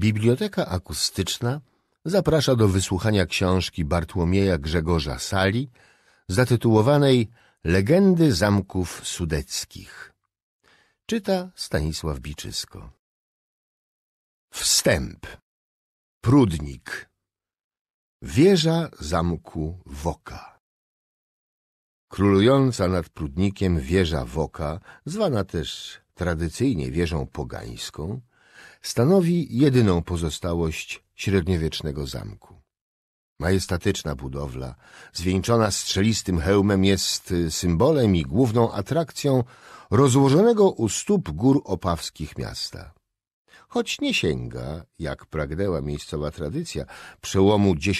Biblioteka Akustyczna zaprasza do wysłuchania książki Bartłomieja Grzegorza Sali zatytułowanej Legendy Zamków Sudeckich. Czyta Stanisław Biczysko. Wstęp Prudnik Wieża zamku Woka Królująca nad Prudnikiem wieża Woka, zwana też tradycyjnie wieżą pogańską, stanowi jedyną pozostałość średniowiecznego zamku. Majestatyczna budowla, zwieńczona strzelistym hełmem, jest symbolem i główną atrakcją rozłożonego u stóp gór opawskich miasta. Choć nie sięga, jak pragnęła miejscowa tradycja, przełomu X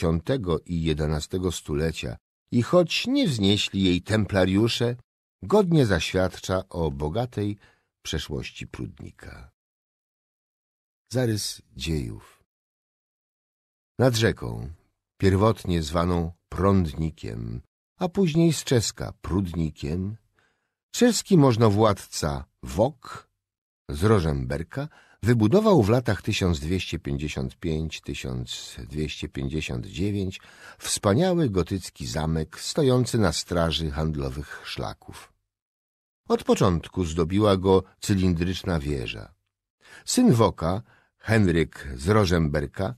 i XI stulecia i choć nie wznieśli jej templariusze, godnie zaświadcza o bogatej przeszłości Prudnika. Zarys dziejów. Nad rzeką, pierwotnie zwaną prądnikiem, a później z czeska prudnikiem, czeski możnowładca Wok z Rożemberka wybudował w latach 1255-1259 wspaniały gotycki zamek stojący na straży handlowych szlaków. Od początku zdobiła go cylindryczna wieża. Syn Woka Henryk z Rożemberka,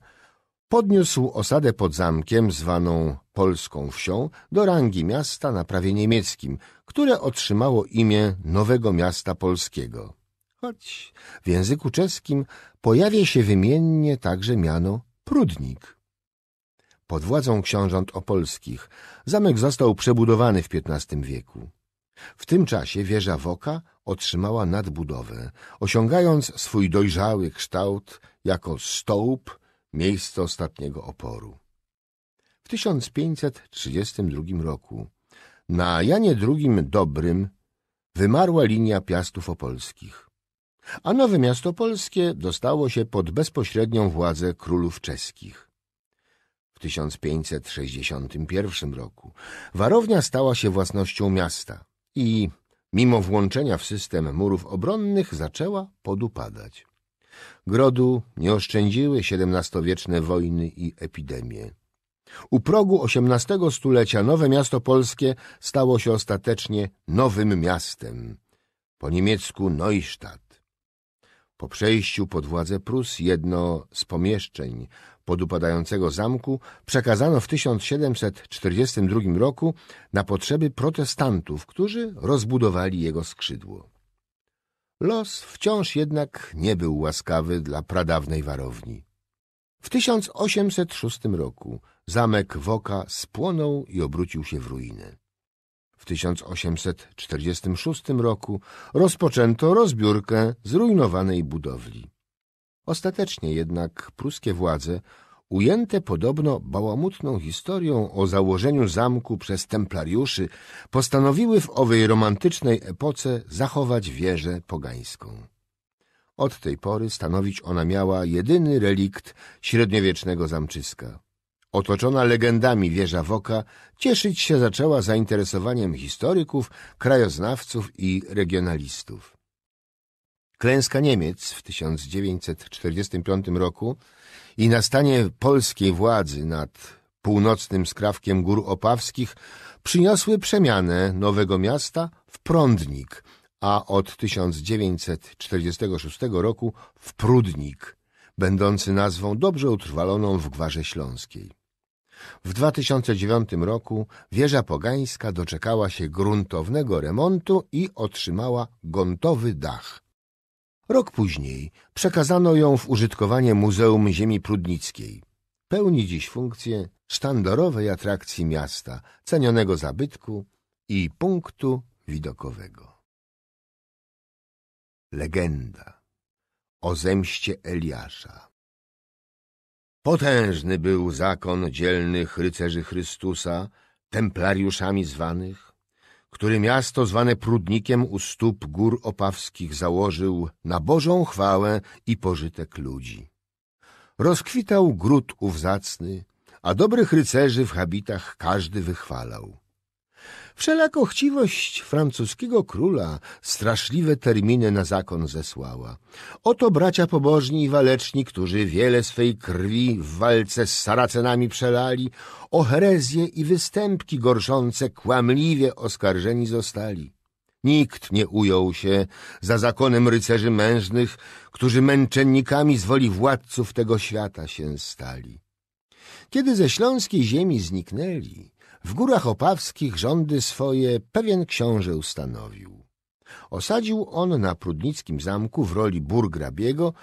podniósł osadę pod zamkiem zwaną Polską Wsią do rangi miasta na prawie niemieckim, które otrzymało imię Nowego Miasta Polskiego. Choć w języku czeskim pojawia się wymiennie także miano Prudnik. Pod władzą książąt opolskich zamek został przebudowany w XV wieku. W tym czasie wieża Woka otrzymała nadbudowę, osiągając swój dojrzały kształt jako stołp, miejsce ostatniego oporu. W 1532 roku na Janie II Dobrym wymarła linia Piastów Opolskich, a Nowe Miasto Polskie dostało się pod bezpośrednią władzę królów czeskich. W 1561 roku warownia stała się własnością miasta i mimo włączenia w system murów obronnych, zaczęła podupadać. Grodu nie oszczędziły XVII-wieczne wojny i epidemie. U progu XVIII stulecia nowe miasto polskie stało się ostatecznie nowym miastem, po niemiecku Neustadt. Po przejściu pod władzę Prus jedno z pomieszczeń podupadającego zamku przekazano w 1742 roku na potrzeby protestantów, którzy rozbudowali jego skrzydło. Los wciąż jednak nie był łaskawy dla pradawnej warowni. W 1806 roku zamek Woka spłonął i obrócił się w ruinę. W 1846 roku rozpoczęto rozbiórkę zrujnowanej budowli. Ostatecznie jednak pruskie władze, ujęte podobno bałamutną historią o założeniu zamku przez templariuszy, postanowiły w owej romantycznej epoce zachować wieżę pogańską. Od tej pory stanowić ona miała jedyny relikt średniowiecznego zamczyska. Otoczona legendami wieża Woka cieszyć się zaczęła zainteresowaniem historyków, krajoznawców i regionalistów klęska Niemiec w 1945 roku i nastanie polskiej władzy nad północnym skrawkiem gór opawskich przyniosły przemianę Nowego Miasta w Prądnik, a od 1946 roku w Prudnik, będący nazwą dobrze utrwaloną w Gwarze Śląskiej. W 2009 roku wieża pogańska doczekała się gruntownego remontu i otrzymała gontowy dach. Rok później przekazano ją w użytkowanie Muzeum Ziemi Prudnickiej. Pełni dziś funkcję sztandarowej atrakcji miasta, cenionego zabytku i punktu widokowego. Legenda o zemście Eliasza Potężny był zakon dzielnych rycerzy Chrystusa, templariuszami zwanych, który miasto zwane Prudnikiem u stóp gór opawskich założył na Bożą chwałę i pożytek ludzi. Rozkwitał gród ów zacny, a dobrych rycerzy w habitach każdy wychwalał. Wszelako chciwość francuskiego króla straszliwe terminy na zakon zesłała. Oto bracia pobożni i waleczni, którzy wiele swej krwi w walce z Saracenami przelali, o herezje i występki gorszące kłamliwie oskarżeni zostali. Nikt nie ujął się za zakonem rycerzy mężnych, którzy męczennikami z woli władców tego świata się stali. Kiedy ze śląskiej ziemi zniknęli, w górach opawskich rządy swoje pewien książę ustanowił. Osadził on na prudnickim zamku w roli burgrabiego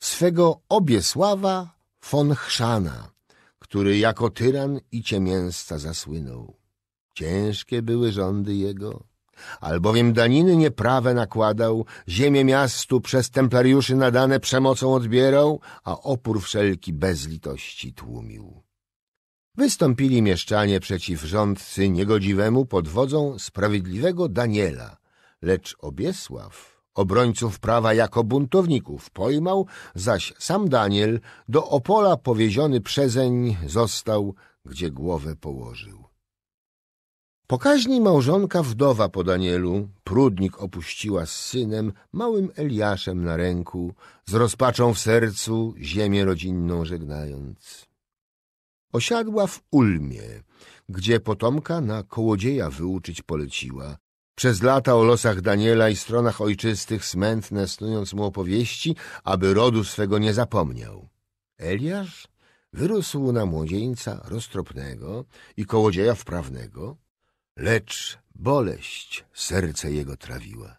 swego Obiesława von Chrzana, który jako tyran i ciemięsca zasłynął. Ciężkie były rządy jego, albowiem daniny nieprawe nakładał, ziemię miastu przez templariuszy nadane przemocą odbierał, a opór wszelki bez litości tłumił. Wystąpili mieszczanie przeciw rządcy niegodziwemu pod wodzą sprawiedliwego Daniela, lecz Obiesław obrońców prawa jako buntowników pojmał, zaś sam Daniel do Opola powieziony przezeń został, gdzie głowę położył. Pokaźni małżonka wdowa po Danielu, prudnik opuściła z synem, małym Eliaszem na ręku, z rozpaczą w sercu ziemię rodzinną żegnając. Osiadła w Ulmie, gdzie potomka na kołodzieja wyuczyć poleciła. Przez lata o losach Daniela i stronach ojczystych smętne snując mu opowieści, aby rodu swego nie zapomniał. Eliasz wyrósł na młodzieńca roztropnego i kołodzieja wprawnego, lecz boleść serce jego trawiła.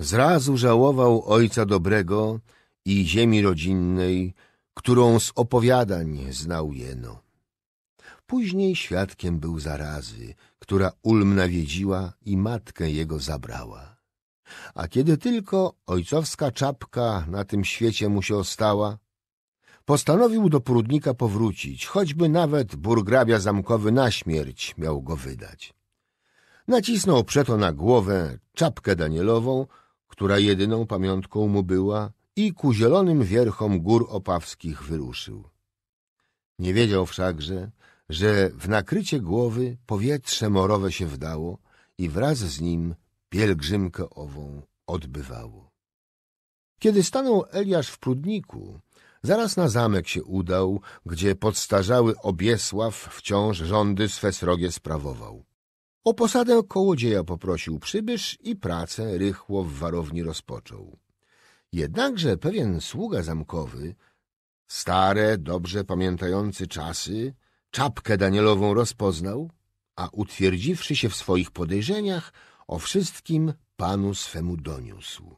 Zrazu żałował ojca dobrego i ziemi rodzinnej, którą z opowiadań znał jeno. Później świadkiem był zarazy, która Ulm nawiedziła i matkę jego zabrała. A kiedy tylko ojcowska czapka na tym świecie mu się ostała, postanowił do Prudnika powrócić, choćby nawet burgrabia zamkowy na śmierć miał go wydać. Nacisnął przeto na głowę czapkę Danielową, która jedyną pamiątką mu była i ku zielonym wierchom gór opawskich wyruszył. Nie wiedział wszakże, że w nakrycie głowy powietrze morowe się wdało i wraz z nim pielgrzymkę ową odbywało. Kiedy stanął Eliasz w Prudniku, zaraz na zamek się udał, gdzie podstarzały Obiesław wciąż rządy swe srogie sprawował. O posadę kołodzieja poprosił przybysz i pracę rychło w warowni rozpoczął. Jednakże pewien sługa zamkowy, stare, dobrze pamiętający czasy, czapkę Danielową rozpoznał, a utwierdziwszy się w swoich podejrzeniach, o wszystkim panu swemu doniósł.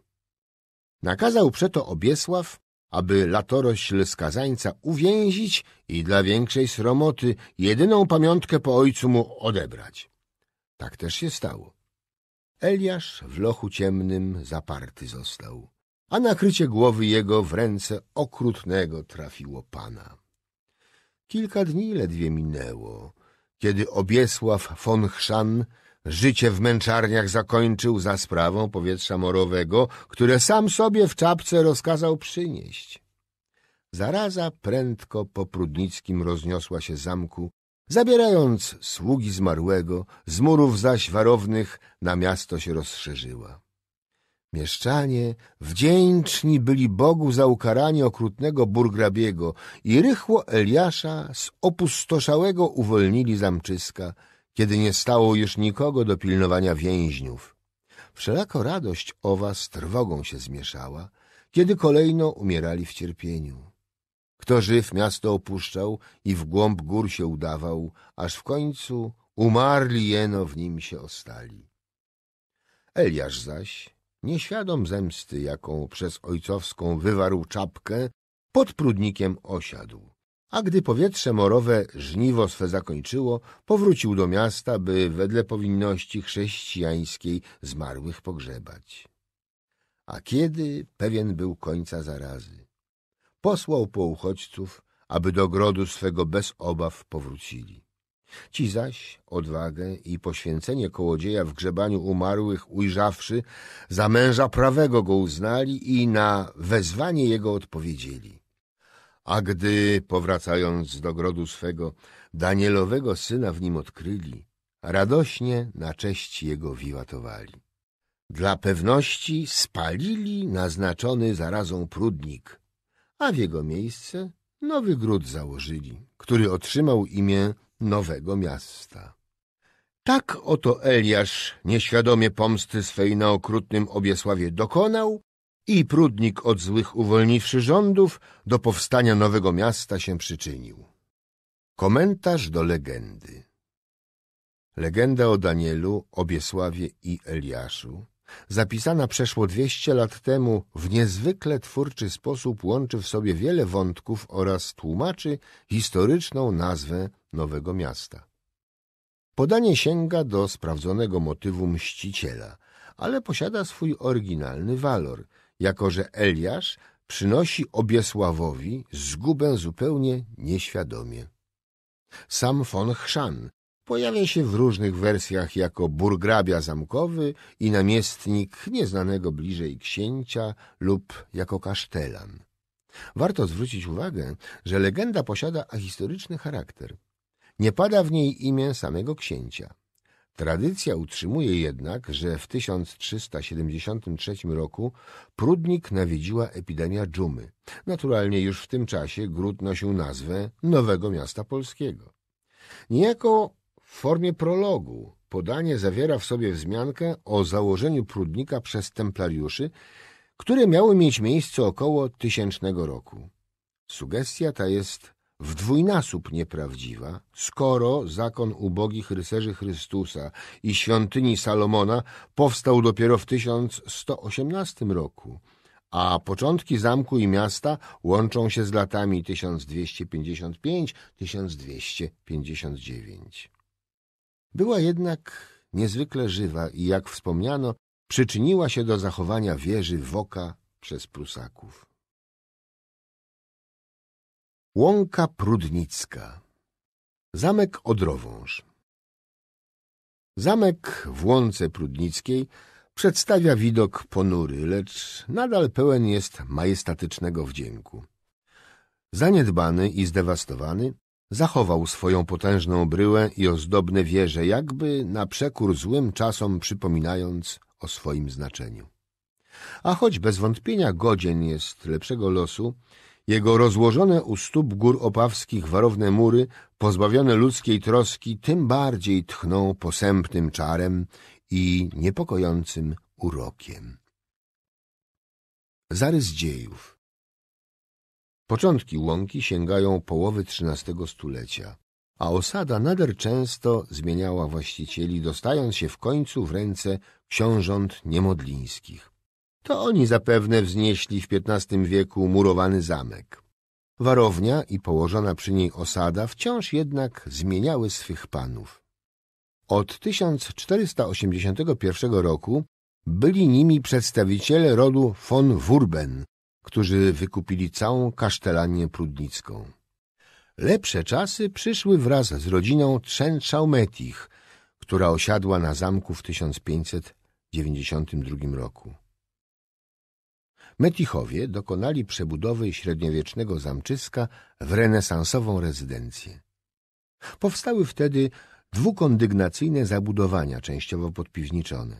Nakazał przeto Obiesław, aby latorośl skazańca uwięzić i dla większej sromoty jedyną pamiątkę po ojcu mu odebrać. Tak też się stało. Eliasz w lochu ciemnym zaparty został a nakrycie głowy jego w ręce okrutnego trafiło pana. Kilka dni ledwie minęło, kiedy Obiesław von Chrzan życie w męczarniach zakończył za sprawą powietrza morowego, które sam sobie w czapce rozkazał przynieść. Zaraza prędko po Prudnickim rozniosła się zamku, zabierając sługi zmarłego, z murów zaś warownych na miasto się rozszerzyła. Mieszczanie wdzięczni byli Bogu za ukaranie okrutnego burgrabiego i rychło Eliasza z opustoszałego uwolnili zamczyska, kiedy nie stało już nikogo do pilnowania więźniów. Wszelako radość owa z trwogą się zmieszała, kiedy kolejno umierali w cierpieniu. Kto żyw miasto opuszczał i w głąb gór się udawał, aż w końcu umarli jeno w nim się ostali. Eliasz zaś nieświadom zemsty, jaką przez ojcowską wywarł czapkę, pod prudnikiem osiadł. A gdy powietrze morowe żniwo swe zakończyło, powrócił do miasta, by wedle powinności chrześcijańskiej zmarłych pogrzebać. A kiedy pewien był końca zarazy, posłał po uchodźców, aby do grodu swego bez obaw powrócili. Ci zaś odwagę i poświęcenie kołodzieja w grzebaniu umarłych ujrzawszy, za męża prawego go uznali i na wezwanie jego odpowiedzieli. A gdy, powracając do grodu swego, Danielowego syna w nim odkryli, radośnie na cześć jego wiwatowali. Dla pewności spalili naznaczony zarazą prudnik, a w jego miejsce nowy gród założyli, który otrzymał imię nowego miasta. Tak oto Eliasz nieświadomie pomsty swej na okrutnym Obiesławie dokonał i prudnik od złych uwolniwszy rządów do powstania nowego miasta się przyczynił. Komentarz do legendy Legenda o Danielu, Obiesławie i Eliaszu zapisana przeszło 200 lat temu, w niezwykle twórczy sposób łączy w sobie wiele wątków oraz tłumaczy historyczną nazwę nowego miasta. Podanie sięga do sprawdzonego motywu mściciela, ale posiada swój oryginalny walor, jako że Eliasz przynosi Obiesławowi zgubę zupełnie nieświadomie. Sam von Chrzan Pojawia się w różnych wersjach jako burgrabia zamkowy i namiestnik nieznanego bliżej księcia lub jako kasztelan. Warto zwrócić uwagę, że legenda posiada ahistoryczny charakter. Nie pada w niej imię samego księcia. Tradycja utrzymuje jednak, że w 1373 roku Prudnik nawiedziła epidemia dżumy. Naturalnie już w tym czasie Gród nosił nazwę Nowego Miasta Polskiego. Niejako w formie prologu podanie zawiera w sobie wzmiankę o założeniu prudnika przez templariuszy, które miały mieć miejsce około tysięcznego roku. Sugestia ta jest w dwójnasób nieprawdziwa, skoro zakon ubogich rycerzy Chrystusa i świątyni Salomona powstał dopiero w 1118 roku, a początki zamku i miasta łączą się z latami 1255-1259. Była jednak niezwykle żywa i, jak wspomniano, przyczyniła się do zachowania wieży Woka przez Prusaków. Łąka Prudnicka Zamek Odrowąż Zamek w Łące Prudnickiej przedstawia widok ponury, lecz nadal pełen jest majestatycznego wdzięku. Zaniedbany i zdewastowany, Zachował swoją potężną bryłę i ozdobne wieże, jakby na przekór złym czasom przypominając o swoim znaczeniu. A choć bez wątpienia godzien jest lepszego losu, jego rozłożone u stóp gór opawskich warowne mury, pozbawione ludzkiej troski, tym bardziej tchną posępnym czarem i niepokojącym urokiem. Zarys dziejów Początki łąki sięgają połowy XIII stulecia, a osada nader często zmieniała właścicieli, dostając się w końcu w ręce książąt niemodlińskich. To oni zapewne wznieśli w XV wieku murowany zamek. Warownia i położona przy niej osada wciąż jednak zmieniały swych panów. Od 1481 roku byli nimi przedstawiciele rodu von Wurben, którzy wykupili całą kasztelanię prudnicką. Lepsze czasy przyszły wraz z rodziną Trzęczałmetich, która osiadła na zamku w 1592 roku. Metichowie dokonali przebudowy średniowiecznego zamczyska w renesansową rezydencję. Powstały wtedy dwukondygnacyjne zabudowania, częściowo podpiwniczone.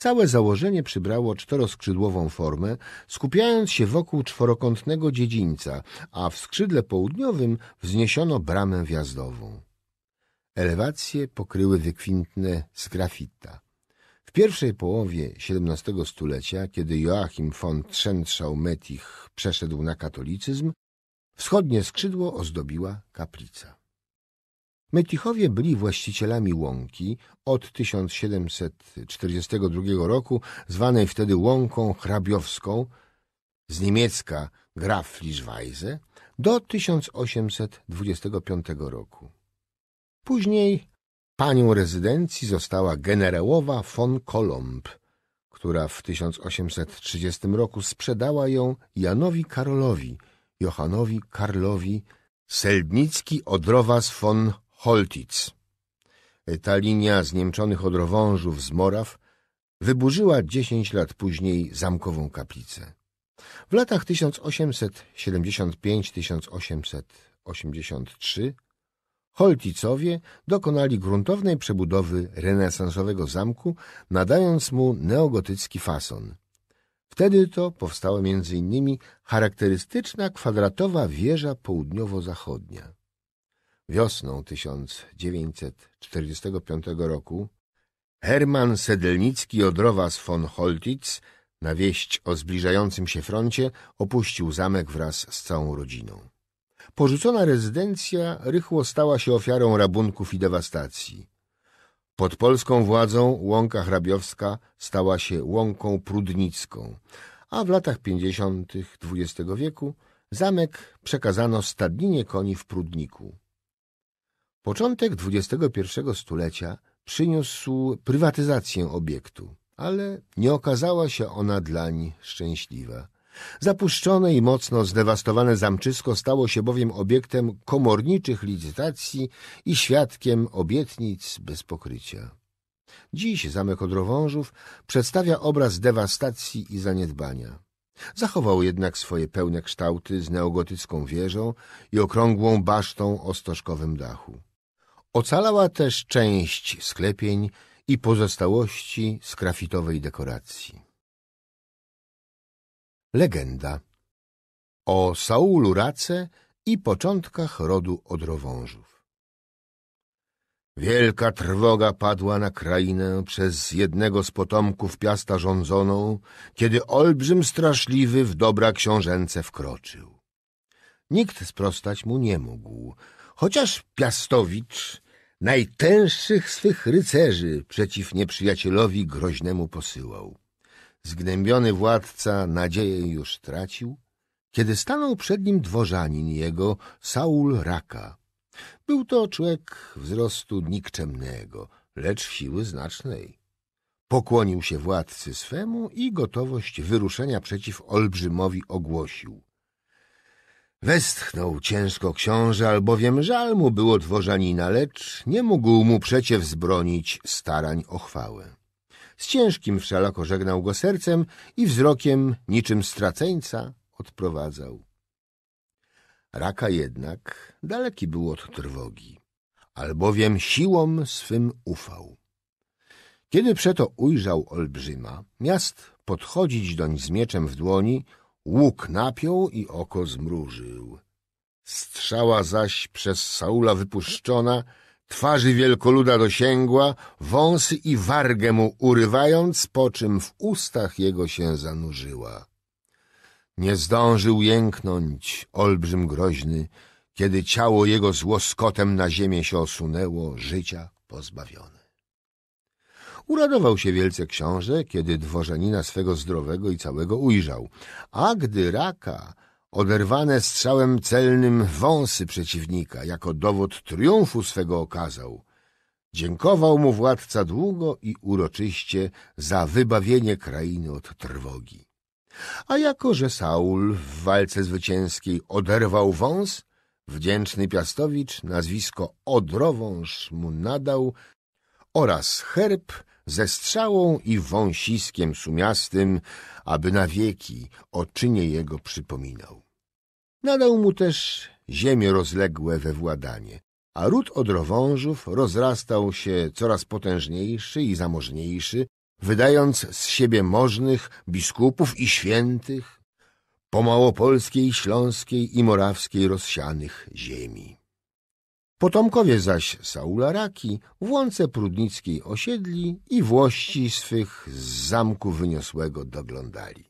Całe założenie przybrało czteroskrzydłową formę, skupiając się wokół czworokątnego dziedzińca, a w skrzydle południowym wzniesiono bramę wjazdową. Elewacje pokryły wykwintne z grafita. W pierwszej połowie XVII stulecia, kiedy Joachim von Trzętrzał-Metich przeszedł na katolicyzm, wschodnie skrzydło ozdobiła kaplica. Metichowie byli właścicielami łąki od 1742 roku, zwanej wtedy łąką hrabiowską, z niemiecka Graf Lischweise, do 1825 roku. Później panią rezydencji została generałowa von Kolomb, która w 1830 roku sprzedała ją Janowi Karolowi, Johanowi Karlowi, Seldnicki Odrowas von Holtic. Ta linia zniemczonych odrowążów z Moraw wyburzyła dziesięć lat później zamkową kaplicę. W latach 1875-1883 Holticowie dokonali gruntownej przebudowy renesansowego zamku, nadając mu neogotycki fason. Wtedy to powstała m.in. charakterystyczna kwadratowa wieża południowo-zachodnia. Wiosną 1945 roku Herman Sedelnicki Odrowas von Holtitz na wieść o zbliżającym się froncie opuścił zamek wraz z całą rodziną. Porzucona rezydencja rychło stała się ofiarą rabunków i dewastacji. Pod polską władzą łąka hrabiowska stała się łąką prudnicką, a w latach 50. XX wieku zamek przekazano stadninie koni w Prudniku. Początek XXI stulecia przyniósł prywatyzację obiektu, ale nie okazała się ona dlań szczęśliwa. Zapuszczone i mocno zdewastowane zamczysko stało się bowiem obiektem komorniczych licytacji i świadkiem obietnic bez pokrycia. Dziś zamek Odrowążów przedstawia obraz dewastacji i zaniedbania. Zachował jednak swoje pełne kształty z neogotycką wieżą i okrągłą basztą o stożkowym dachu. Ocalała też część sklepień i pozostałości z krafitowej dekoracji. Legenda o Saulu Race i początkach rodu odrowążów. Wielka trwoga padła na krainę przez jednego z potomków piasta rządzoną, kiedy olbrzym straszliwy w dobra książęce wkroczył. Nikt sprostać mu nie mógł, Chociaż Piastowicz najtęższych swych rycerzy przeciw nieprzyjacielowi groźnemu posyłał. Zgnębiony władca nadzieję już tracił, kiedy stanął przed nim dworzanin jego, Saul Raka. Był to człowiek wzrostu nikczemnego, lecz siły znacznej. Pokłonił się władcy swemu i gotowość wyruszenia przeciw olbrzymowi ogłosił. Westchnął ciężko książę, albowiem żal mu było dworzanina, lecz nie mógł mu przecie wzbronić starań o chwałę. Z ciężkim wszelako żegnał go sercem i wzrokiem niczym straceńca odprowadzał. Raka jednak daleki był od trwogi, albowiem siłą swym ufał. Kiedy przeto ujrzał olbrzyma, miast podchodzić doń z mieczem w dłoni, Łuk napiął i oko zmrużył. Strzała zaś przez Saula wypuszczona, twarzy wielkoluda dosięgła, wąsy i wargę mu urywając, po czym w ustach jego się zanurzyła. Nie zdążył jęknąć olbrzym groźny, kiedy ciało jego z łoskotem na ziemię się osunęło, życia pozbawione. Uradował się wielce książę, kiedy dworzanina swego zdrowego i całego ujrzał, a gdy raka oderwane strzałem celnym wąsy przeciwnika jako dowód triumfu swego okazał. Dziękował mu władca długo i uroczyście za wybawienie krainy od trwogi. A jako, że Saul w walce zwycięskiej oderwał wąs, wdzięczny Piastowicz nazwisko Odrowąż mu nadał oraz herb ze strzałą i wąsiskiem sumiastym, aby na wieki o czynie jego przypominał. Nadał mu też ziemie rozległe we władanie, a ród odrowążów rozrastał się coraz potężniejszy i zamożniejszy, wydając z siebie możnych biskupów i świętych po małopolskiej, śląskiej i morawskiej rozsianych ziemi. Potomkowie zaś Saula Raki w łące prudnickiej osiedli i włości swych z zamku wyniosłego doglądali.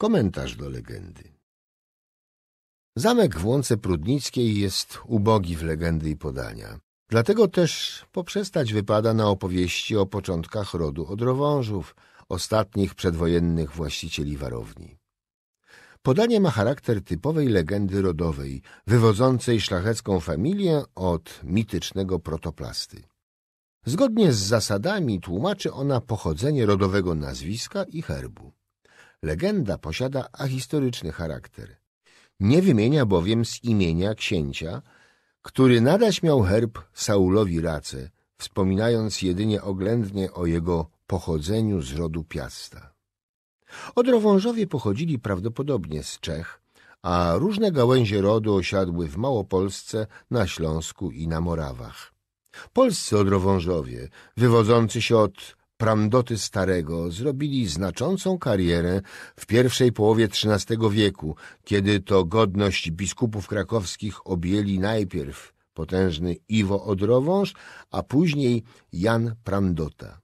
Komentarz do legendy Zamek w łące prudnickiej jest ubogi w legendy i podania. Dlatego też poprzestać wypada na opowieści o początkach rodu Odrowążów, ostatnich przedwojennych właścicieli warowni. Podanie ma charakter typowej legendy rodowej, wywodzącej szlachecką familię od mitycznego protoplasty. Zgodnie z zasadami tłumaczy ona pochodzenie rodowego nazwiska i herbu. Legenda posiada ahistoryczny charakter. Nie wymienia bowiem z imienia księcia, który nadać miał herb Saulowi Race, wspominając jedynie oględnie o jego pochodzeniu z rodu Piasta. Odrowążowie pochodzili prawdopodobnie z Czech, a różne gałęzie rodu osiadły w Małopolsce, na Śląsku i na Morawach. Polscy odrowążowie, wywodzący się od Prandoty Starego zrobili znaczącą karierę w pierwszej połowie XIII wieku, kiedy to godność biskupów krakowskich objęli najpierw potężny Iwo Odrowąż, a później Jan Prandota.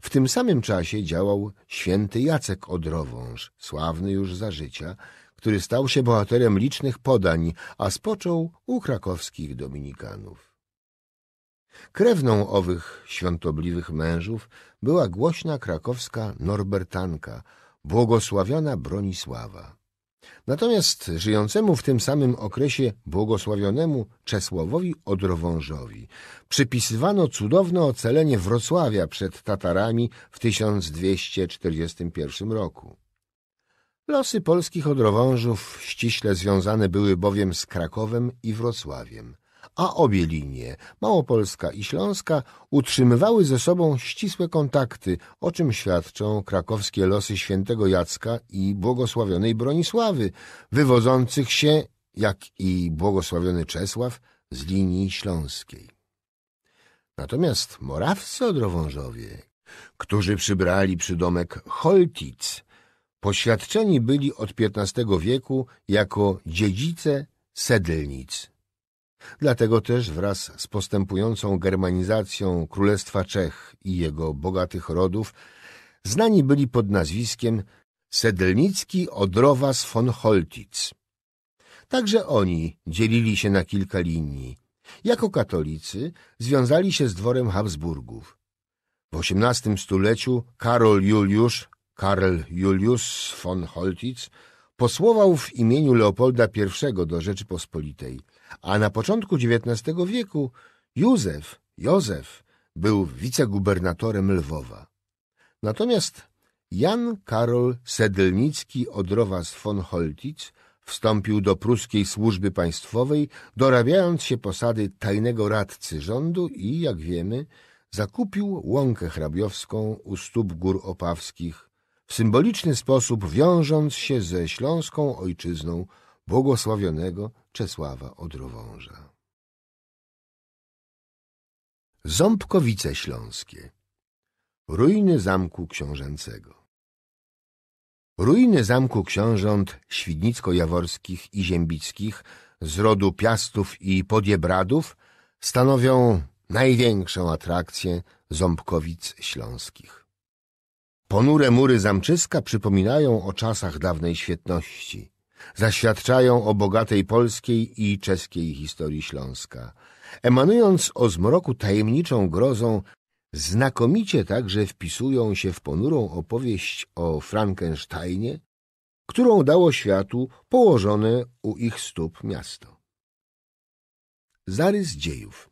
W tym samym czasie działał święty Jacek Odrowąż, sławny już za życia, który stał się bohaterem licznych podań, a spoczął u krakowskich dominikanów. Krewną owych świątobliwych mężów była głośna krakowska Norbertanka, błogosławiona Bronisława. Natomiast żyjącemu w tym samym okresie błogosławionemu Czesławowi Odrowążowi przypisywano cudowne ocalenie Wrocławia przed Tatarami w 1241 roku. Losy polskich Odrowążów ściśle związane były bowiem z Krakowem i Wrocławiem a obie linie, Małopolska i Śląska, utrzymywały ze sobą ścisłe kontakty, o czym świadczą krakowskie losy świętego Jacka i błogosławionej Bronisławy, wywodzących się, jak i błogosławiony Czesław, z linii śląskiej. Natomiast Morawcy Odrowążowie, którzy przybrali przydomek Holtic, poświadczeni byli od XV wieku jako dziedzice sedlnic, Dlatego też wraz z postępującą germanizacją Królestwa Czech i jego bogatych rodów znani byli pod nazwiskiem Sedelnicki Odrowas von Holtitz. Także oni dzielili się na kilka linii. Jako katolicy związali się z dworem Habsburgów. W XVIII stuleciu Karol Juliusz, Karl Julius von Holtitz, posłował w imieniu Leopolda I do Rzeczypospolitej a na początku XIX wieku Józef, Józef był wicegubernatorem Lwowa. Natomiast Jan Karol Sedelnicki Odrowas von Holtitz wstąpił do pruskiej służby państwowej, dorabiając się posady tajnego radcy rządu i, jak wiemy, zakupił łąkę hrabiowską u stóp gór opawskich, w symboliczny sposób wiążąc się ze śląską ojczyzną błogosławionego Czesława Odrowąża. Ząbkowice Śląskie Ruiny Zamku Książęcego Ruiny Zamku Książąt Świdnicko-Jaworskich i Ziembickich z rodu Piastów i Podiebradów stanowią największą atrakcję Ząbkowic Śląskich. Ponure mury Zamczyska przypominają o czasach dawnej świetności – zaświadczają o bogatej polskiej i czeskiej historii Śląska, emanując o zmroku tajemniczą grozą, znakomicie także wpisują się w ponurą opowieść o Frankensteinie, którą dało światu położone u ich stóp miasto. Zarys dziejów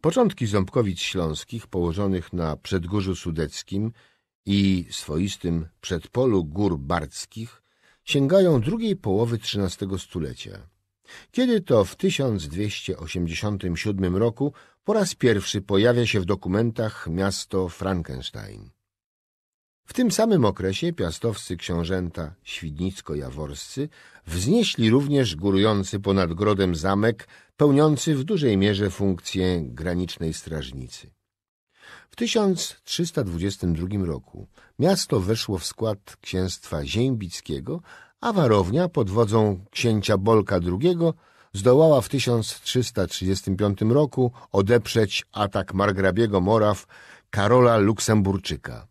Początki Ząbkowic Śląskich położonych na Przedgórzu Sudeckim i swoistym przedpolu gór Barckich sięgają drugiej połowy XIII stulecia, kiedy to w 1287 roku po raz pierwszy pojawia się w dokumentach miasto Frankenstein. W tym samym okresie piastowscy książęta świdnicko-jaworscy wznieśli również górujący ponad grodem zamek, pełniący w dużej mierze funkcję granicznej strażnicy. W 1322 roku miasto weszło w skład księstwa ziębickiego, a warownia pod wodzą księcia Bolka II zdołała w 1335 roku odeprzeć atak margrabiego Moraw Karola Luksemburczyka.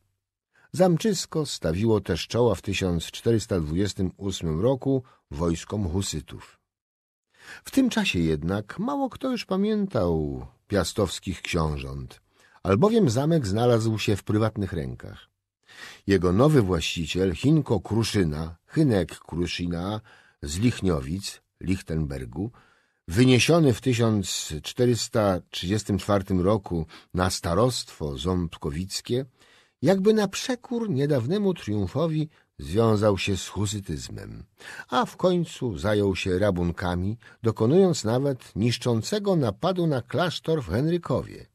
Zamczysko stawiło też czoła w 1428 roku wojskom husytów. W tym czasie jednak mało kto już pamiętał piastowskich książąt, albowiem zamek znalazł się w prywatnych rękach. Jego nowy właściciel, Chinko Kruszyna, Chynek Kruszyna z Lichniowic, Lichtenbergu, wyniesiony w 1434 roku na starostwo ząbkowickie, jakby na przekór niedawnemu triumfowi związał się z husytyzmem, a w końcu zajął się rabunkami, dokonując nawet niszczącego napadu na klasztor w Henrykowie.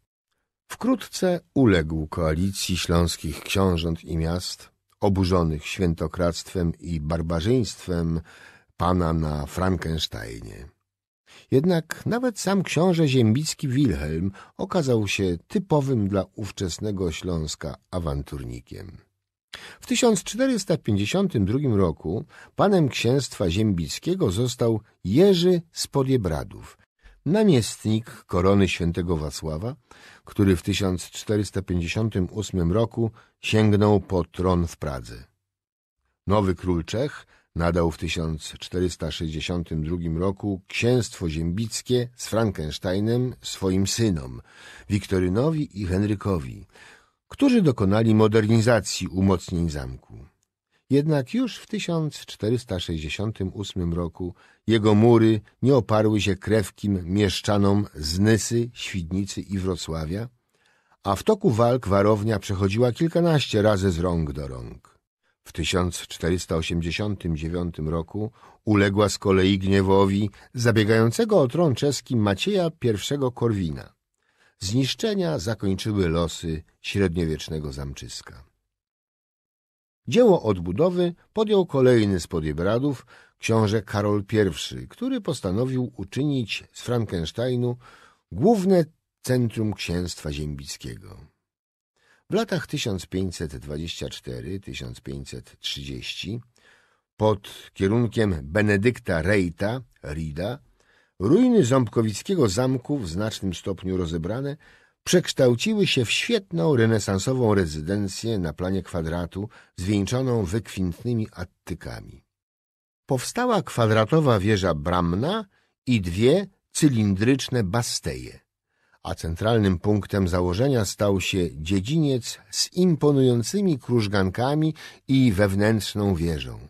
Wkrótce uległ koalicji śląskich książąt i miast, oburzonych świętokradztwem i barbarzyństwem pana na Frankensteinie. Jednak nawet sam książę ziembicki Wilhelm okazał się typowym dla ówczesnego Śląska awanturnikiem. W 1452 roku panem księstwa ziembickiego został Jerzy z Podjebradów, namiestnik korony świętego Wacława, który w 1458 roku sięgnął po tron w Pradze. Nowy król Czech nadał w 1462 roku księstwo ziembickie z Frankensteinem swoim synom, Wiktorynowi i Henrykowi, którzy dokonali modernizacji umocnień zamku. Jednak już w 1468 roku jego mury nie oparły się krewkim mieszczanom z Nysy, Świdnicy i Wrocławia, a w toku walk warownia przechodziła kilkanaście razy z rąk do rąk. W 1489 roku uległa z kolei gniewowi zabiegającego o tron czeski Macieja I Korwina. Zniszczenia zakończyły losy średniowiecznego zamczyska. Dzieło odbudowy podjął kolejny z podjebradów, książę Karol I, który postanowił uczynić z Frankensteinu główne centrum księstwa ziembickiego. W latach 1524-1530 pod kierunkiem Benedykta Reita, Rida, ruiny Ząbkowickiego zamku w znacznym stopniu rozebrane – przekształciły się w świetną renesansową rezydencję na planie kwadratu zwieńczoną wykwintnymi attykami. Powstała kwadratowa wieża bramna i dwie cylindryczne basteje, a centralnym punktem założenia stał się dziedziniec z imponującymi krużgankami i wewnętrzną wieżą.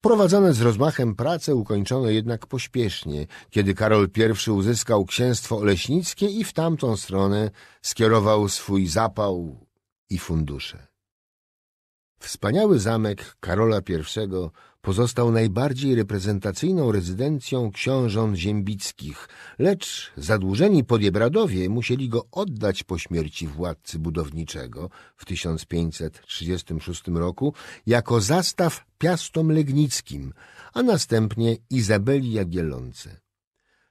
Prowadzone z rozmachem prace ukończono jednak pośpiesznie, kiedy Karol I uzyskał księstwo oleśnickie i w tamtą stronę skierował swój zapał i fundusze. Wspaniały zamek Karola I pozostał najbardziej reprezentacyjną rezydencją książąt ziembickich, lecz zadłużeni podjebradowie musieli go oddać po śmierci władcy budowniczego w 1536 roku jako zastaw piastom legnickim, a następnie Izabeli Jagielonce.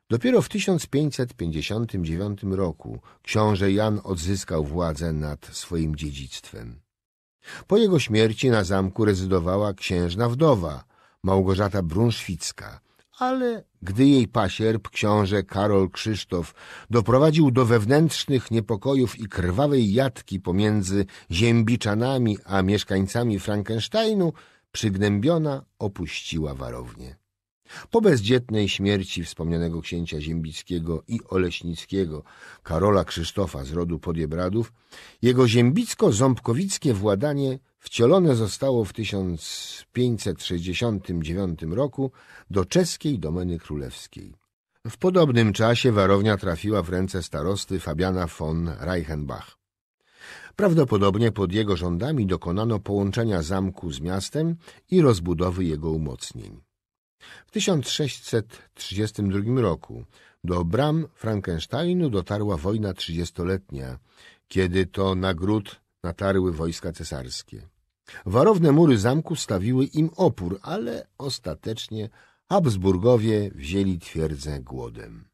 Dopiero w 1559 roku książę Jan odzyskał władzę nad swoim dziedzictwem. Po jego śmierci na zamku rezydowała księżna wdowa, Małgorzata Brunszwicka, ale gdy jej pasierb, książę Karol Krzysztof, doprowadził do wewnętrznych niepokojów i krwawej jatki pomiędzy ziembiczanami a mieszkańcami Frankensteinu, przygnębiona opuściła warownię. Po bezdzietnej śmierci wspomnianego księcia Ziembickiego i Oleśnickiego Karola Krzysztofa z rodu Podiebradów, jego ziembicko-ząbkowickie władanie wcielone zostało w 1569 roku do czeskiej domeny królewskiej. W podobnym czasie warownia trafiła w ręce starosty Fabiana von Reichenbach. Prawdopodobnie pod jego rządami dokonano połączenia zamku z miastem i rozbudowy jego umocnień. W 1632 roku do bram Frankensteinu dotarła wojna trzydziestoletnia, kiedy to na gród natarły wojska cesarskie. Warowne mury zamku stawiły im opór, ale ostatecznie Habsburgowie wzięli twierdzę głodem.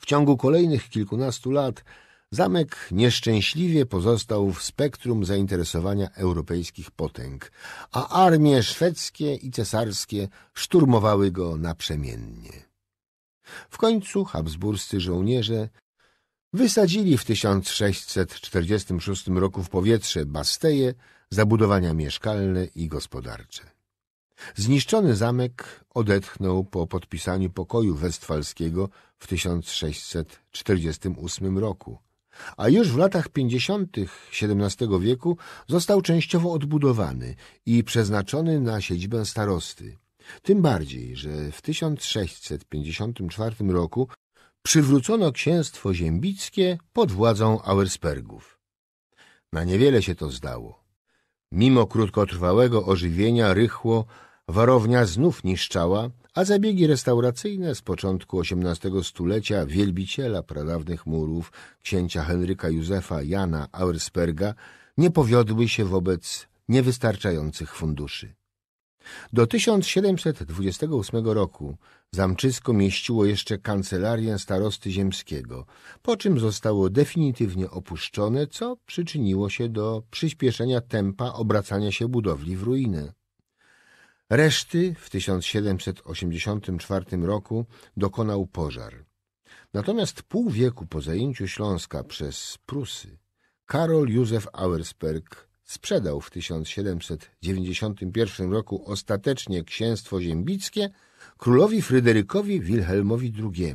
W ciągu kolejnych kilkunastu lat Zamek nieszczęśliwie pozostał w spektrum zainteresowania europejskich potęg, a armie szwedzkie i cesarskie szturmowały go naprzemiennie. W końcu habsburscy żołnierze wysadzili w 1646 roku w powietrze Basteje, zabudowania mieszkalne i gospodarcze. Zniszczony zamek odetchnął po podpisaniu pokoju westfalskiego w 1648 roku a już w latach 50. XVII wieku został częściowo odbudowany i przeznaczony na siedzibę starosty. Tym bardziej, że w 1654 roku przywrócono księstwo ziembickie pod władzą Auerspergów. Na niewiele się to zdało. Mimo krótkotrwałego ożywienia rychło warownia znów niszczała, a zabiegi restauracyjne z początku XVIII stulecia wielbiciela pradawnych murów księcia Henryka Józefa Jana Auersperga nie powiodły się wobec niewystarczających funduszy. Do 1728 roku zamczysko mieściło jeszcze kancelarię starosty ziemskiego, po czym zostało definitywnie opuszczone, co przyczyniło się do przyspieszenia tempa obracania się budowli w ruinę. Reszty w 1784 roku dokonał pożar. Natomiast pół wieku po zajęciu Śląska przez Prusy Karol Józef Auersperg sprzedał w 1791 roku ostatecznie księstwo ziembickie królowi Fryderykowi Wilhelmowi II,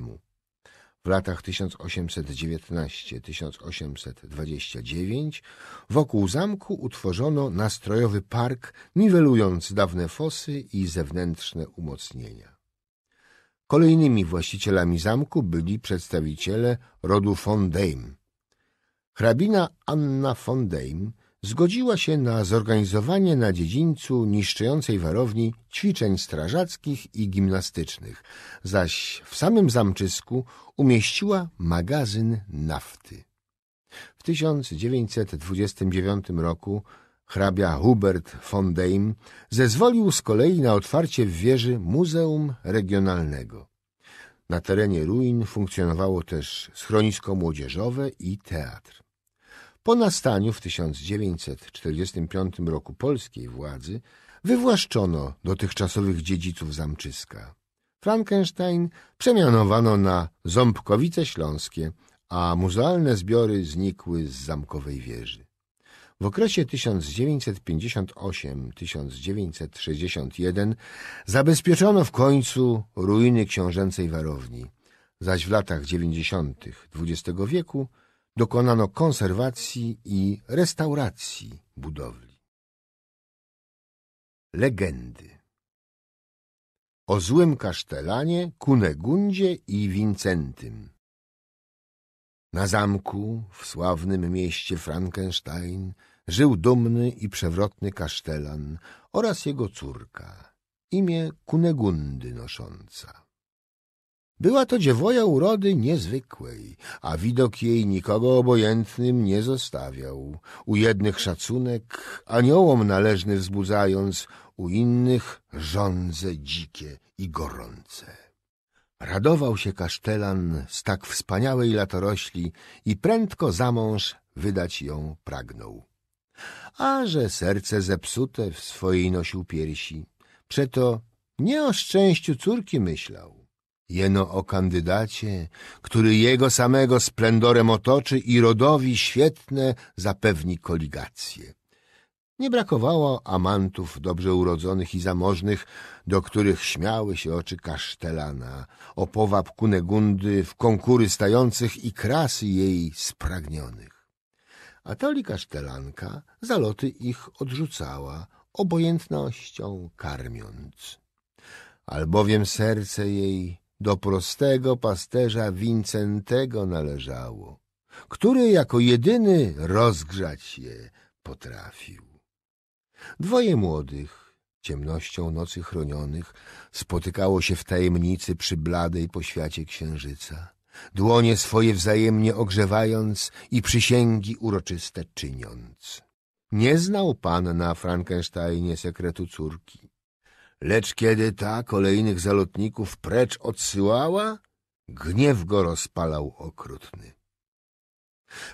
w latach 1819-1829 wokół zamku utworzono nastrojowy park, niwelując dawne fosy i zewnętrzne umocnienia. Kolejnymi właścicielami zamku byli przedstawiciele rodu von Deim. Hrabina Anna von Deim zgodziła się na zorganizowanie na dziedzińcu niszczyjącej warowni ćwiczeń strażackich i gimnastycznych, zaś w samym zamczysku umieściła magazyn nafty. W 1929 roku hrabia Hubert von Deim zezwolił z kolei na otwarcie w wieży Muzeum Regionalnego. Na terenie ruin funkcjonowało też schronisko młodzieżowe i teatr po nastaniu w 1945 roku polskiej władzy wywłaszczono dotychczasowych dziedziców Zamczyska. Frankenstein przemianowano na Ząbkowice Śląskie, a muzealne zbiory znikły z zamkowej wieży. W okresie 1958-1961 zabezpieczono w końcu ruiny książęcej warowni, zaś w latach 90. XX wieku dokonano konserwacji i restauracji budowli. Legendy O złym kasztelanie, Kunegundzie i Wincentym Na zamku w sławnym mieście Frankenstein żył dumny i przewrotny kasztelan oraz jego córka, imię Kunegundy nosząca. Była to dziewoja urody niezwykłej, a widok jej nikogo obojętnym nie zostawiał. U jednych szacunek, aniołom należny wzbudzając, u innych żądze dzikie i gorące. Radował się kasztelan z tak wspaniałej latorośli i prędko za mąż wydać ją pragnął. A że serce zepsute w swojej nosił piersi, przeto nie o szczęściu córki myślał jeno o kandydacie, który jego samego splendorem otoczy i rodowi świetne zapewni koligacje. Nie brakowało amantów dobrze urodzonych i zamożnych, do których śmiały się oczy kasztelana, o powab kunegundy w konkury stających i krasy jej spragnionych. Atoli kasztelanka zaloty ich odrzucała, obojętnością karmiąc. Albowiem serce jej do prostego pasterza Wincentego należało, który jako jedyny rozgrzać je potrafił. Dwoje młodych, ciemnością nocy chronionych, spotykało się w tajemnicy przy bladej poświacie księżyca, dłonie swoje wzajemnie ogrzewając i przysięgi uroczyste czyniąc. Nie znał pan na Frankensteinie sekretu córki. Lecz kiedy ta kolejnych zalotników precz odsyłała, gniew go rozpalał okrutny.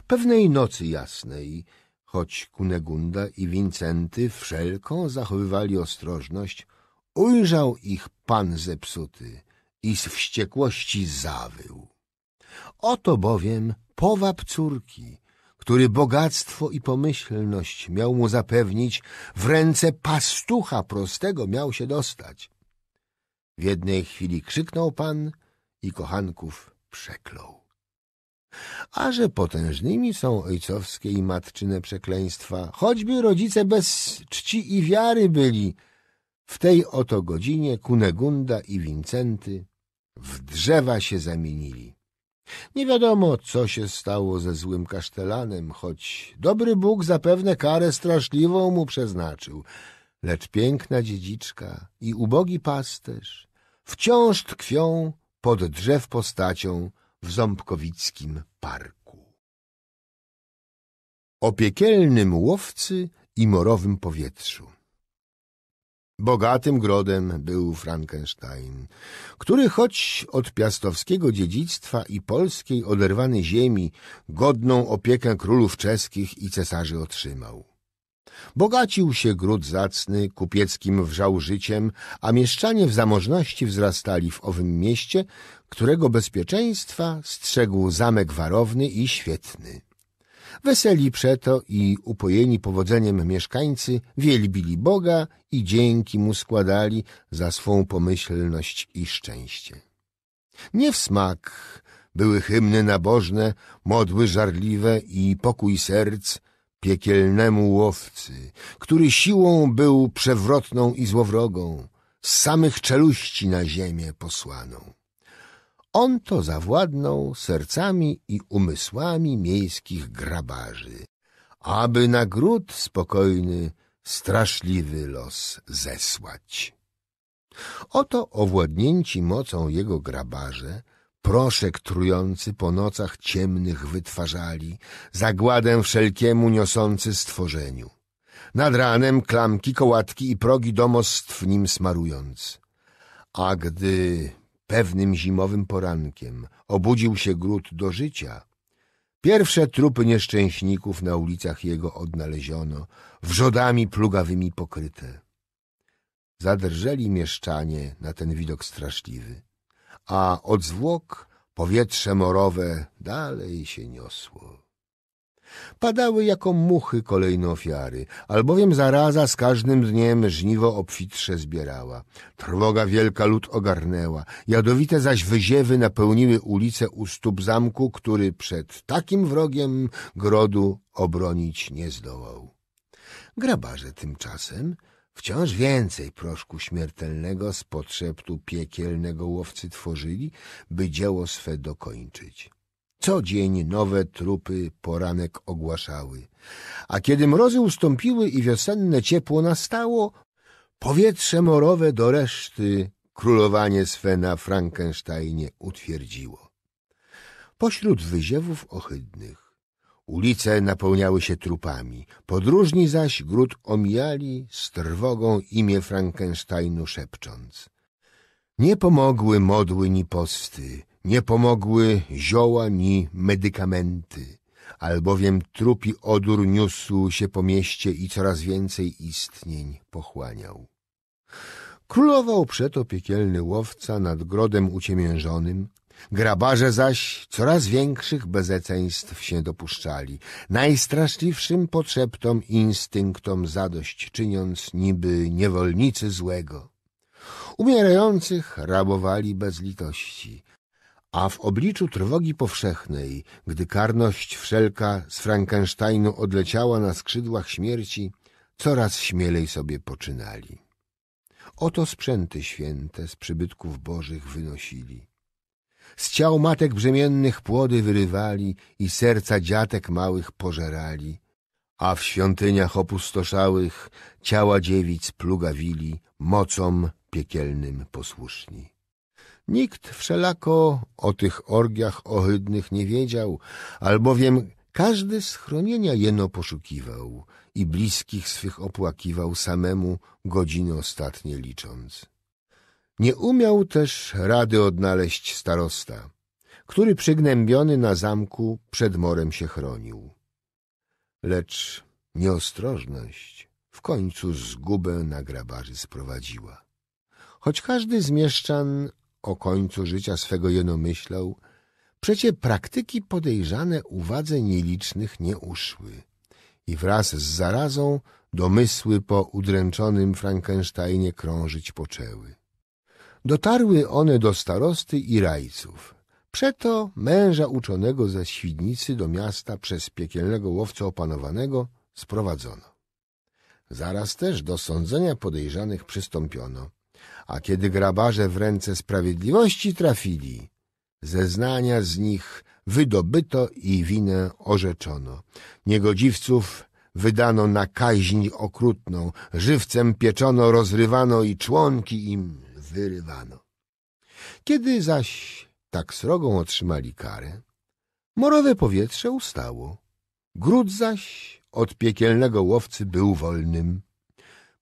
Pewnej nocy jasnej, choć Kunegunda i Wincenty wszelką zachowywali ostrożność, ujrzał ich pan zepsuty i z wściekłości zawył. Oto bowiem powab córki, który bogactwo i pomyślność miał mu zapewnić, w ręce pastucha prostego miał się dostać. W jednej chwili krzyknął pan i kochanków przeklął. A że potężnymi są ojcowskie i matczyne przekleństwa, choćby rodzice bez czci i wiary byli, w tej oto godzinie Kunegunda i Wincenty w drzewa się zamienili. Nie wiadomo, co się stało ze złym kasztelanem, choć dobry Bóg zapewne karę straszliwą mu przeznaczył. Lecz piękna dziedziczka i ubogi pasterz wciąż tkwią pod drzew postacią w Ząbkowickim Parku. O piekielnym łowcy i morowym powietrzu Bogatym grodem był Frankenstein, który choć od piastowskiego dziedzictwa i polskiej oderwany ziemi godną opiekę królów czeskich i cesarzy otrzymał. Bogacił się gród zacny, kupieckim wrzał życiem, a mieszczanie w zamożności wzrastali w owym mieście, którego bezpieczeństwa strzegł zamek warowny i świetny. Weseli przeto i upojeni powodzeniem mieszkańcy wielbili Boga i dzięki Mu składali za swą pomyślność i szczęście. Nie w smak były hymny nabożne, modły żarliwe i pokój serc piekielnemu łowcy, który siłą był przewrotną i złowrogą, z samych czeluści na ziemię posłaną on to zawładnął sercami i umysłami miejskich grabarzy, aby na gród spokojny straszliwy los zesłać. Oto owładnięci mocą jego grabarze, proszek trujący po nocach ciemnych wytwarzali, zagładę wszelkiemu niosący stworzeniu. Nad ranem klamki, kołatki i progi domostw nim smarując. A gdy Pewnym zimowym porankiem obudził się gród do życia. Pierwsze trupy nieszczęśników na ulicach jego odnaleziono, wrzodami plugawymi pokryte. Zadrżeli mieszczanie na ten widok straszliwy, a od zwłok powietrze morowe dalej się niosło. Padały jako muchy kolejne ofiary, albowiem zaraza z każdym dniem żniwo obfitsze zbierała. Trwoga wielka lud ogarnęła, jadowite zaś wyziewy napełniły ulice u stóp zamku, który przed takim wrogiem grodu obronić nie zdołał. Grabarze tymczasem wciąż więcej proszku śmiertelnego z potrzeptu piekielnego łowcy tworzyli, by dzieło swe dokończyć. Co dzień nowe trupy poranek ogłaszały. A kiedy mrozy ustąpiły i wiosenne ciepło nastało, powietrze morowe do reszty królowanie Svena Frankensteinie utwierdziło. Pośród wyziewów ohydnych ulice napełniały się trupami, podróżni zaś gród omijali z trwogą imię Frankensteinu szepcząc. Nie pomogły modły ni posty, nie pomogły zioła ni medykamenty, albowiem trupi odór niósł się po mieście i coraz więcej istnień pochłaniał. Królował przeto piekielny łowca nad grodem uciemiężonym, grabarze zaś coraz większych bezeceństw się dopuszczali, najstraszliwszym potrzeptom instynktom zadość czyniąc niby niewolnicy złego. Umierających rabowali bez litości, a w obliczu trwogi powszechnej, gdy karność wszelka z Frankensteinu odleciała na skrzydłach śmierci, coraz śmielej sobie poczynali. Oto sprzęty święte z przybytków bożych wynosili. Z ciał matek brzemiennych płody wyrywali i serca dziatek małych pożerali, a w świątyniach opustoszałych ciała dziewic plugawili mocą piekielnym posłuszni. Nikt wszelako o tych orgiach ohydnych nie wiedział, albowiem każdy schronienia jeno poszukiwał i bliskich swych opłakiwał samemu godziny ostatnie licząc. Nie umiał też rady odnaleźć starosta, który przygnębiony na zamku przed morem się chronił. Lecz nieostrożność w końcu zgubę na grabarzy sprowadziła. Choć każdy z mieszczan o końcu życia swego jeno myślał, przecie praktyki podejrzane uwadze nielicznych nie uszły i wraz z zarazą domysły po udręczonym Frankensteinie krążyć poczęły. Dotarły one do starosty i rajców. Przeto męża uczonego ze Świdnicy do miasta przez piekielnego łowca opanowanego sprowadzono. Zaraz też do sądzenia podejrzanych przystąpiono a kiedy grabarze w ręce sprawiedliwości trafili, zeznania z nich wydobyto i winę orzeczono. Niegodziwców wydano na kaźń okrutną, żywcem pieczono, rozrywano i członki im wyrywano. Kiedy zaś tak srogą otrzymali karę, morowe powietrze ustało. Gród zaś od piekielnego łowcy był wolnym.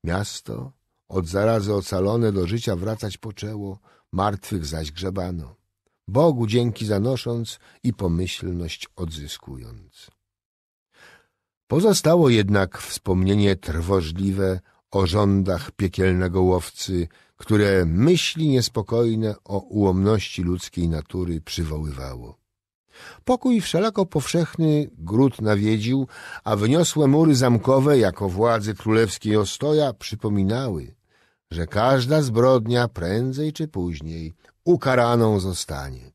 Miasto od zarazy ocalone do życia wracać poczęło, martwych zaś grzebano. Bogu dzięki zanosząc i pomyślność odzyskując. Pozostało jednak wspomnienie trwożliwe o rządach piekielnego łowcy, które myśli niespokojne o ułomności ludzkiej natury przywoływało. Pokój wszelako powszechny gród nawiedził, a wyniosłe mury zamkowe jako władzy królewskiej Ostoja przypominały, że każda zbrodnia prędzej czy później ukaraną zostanie.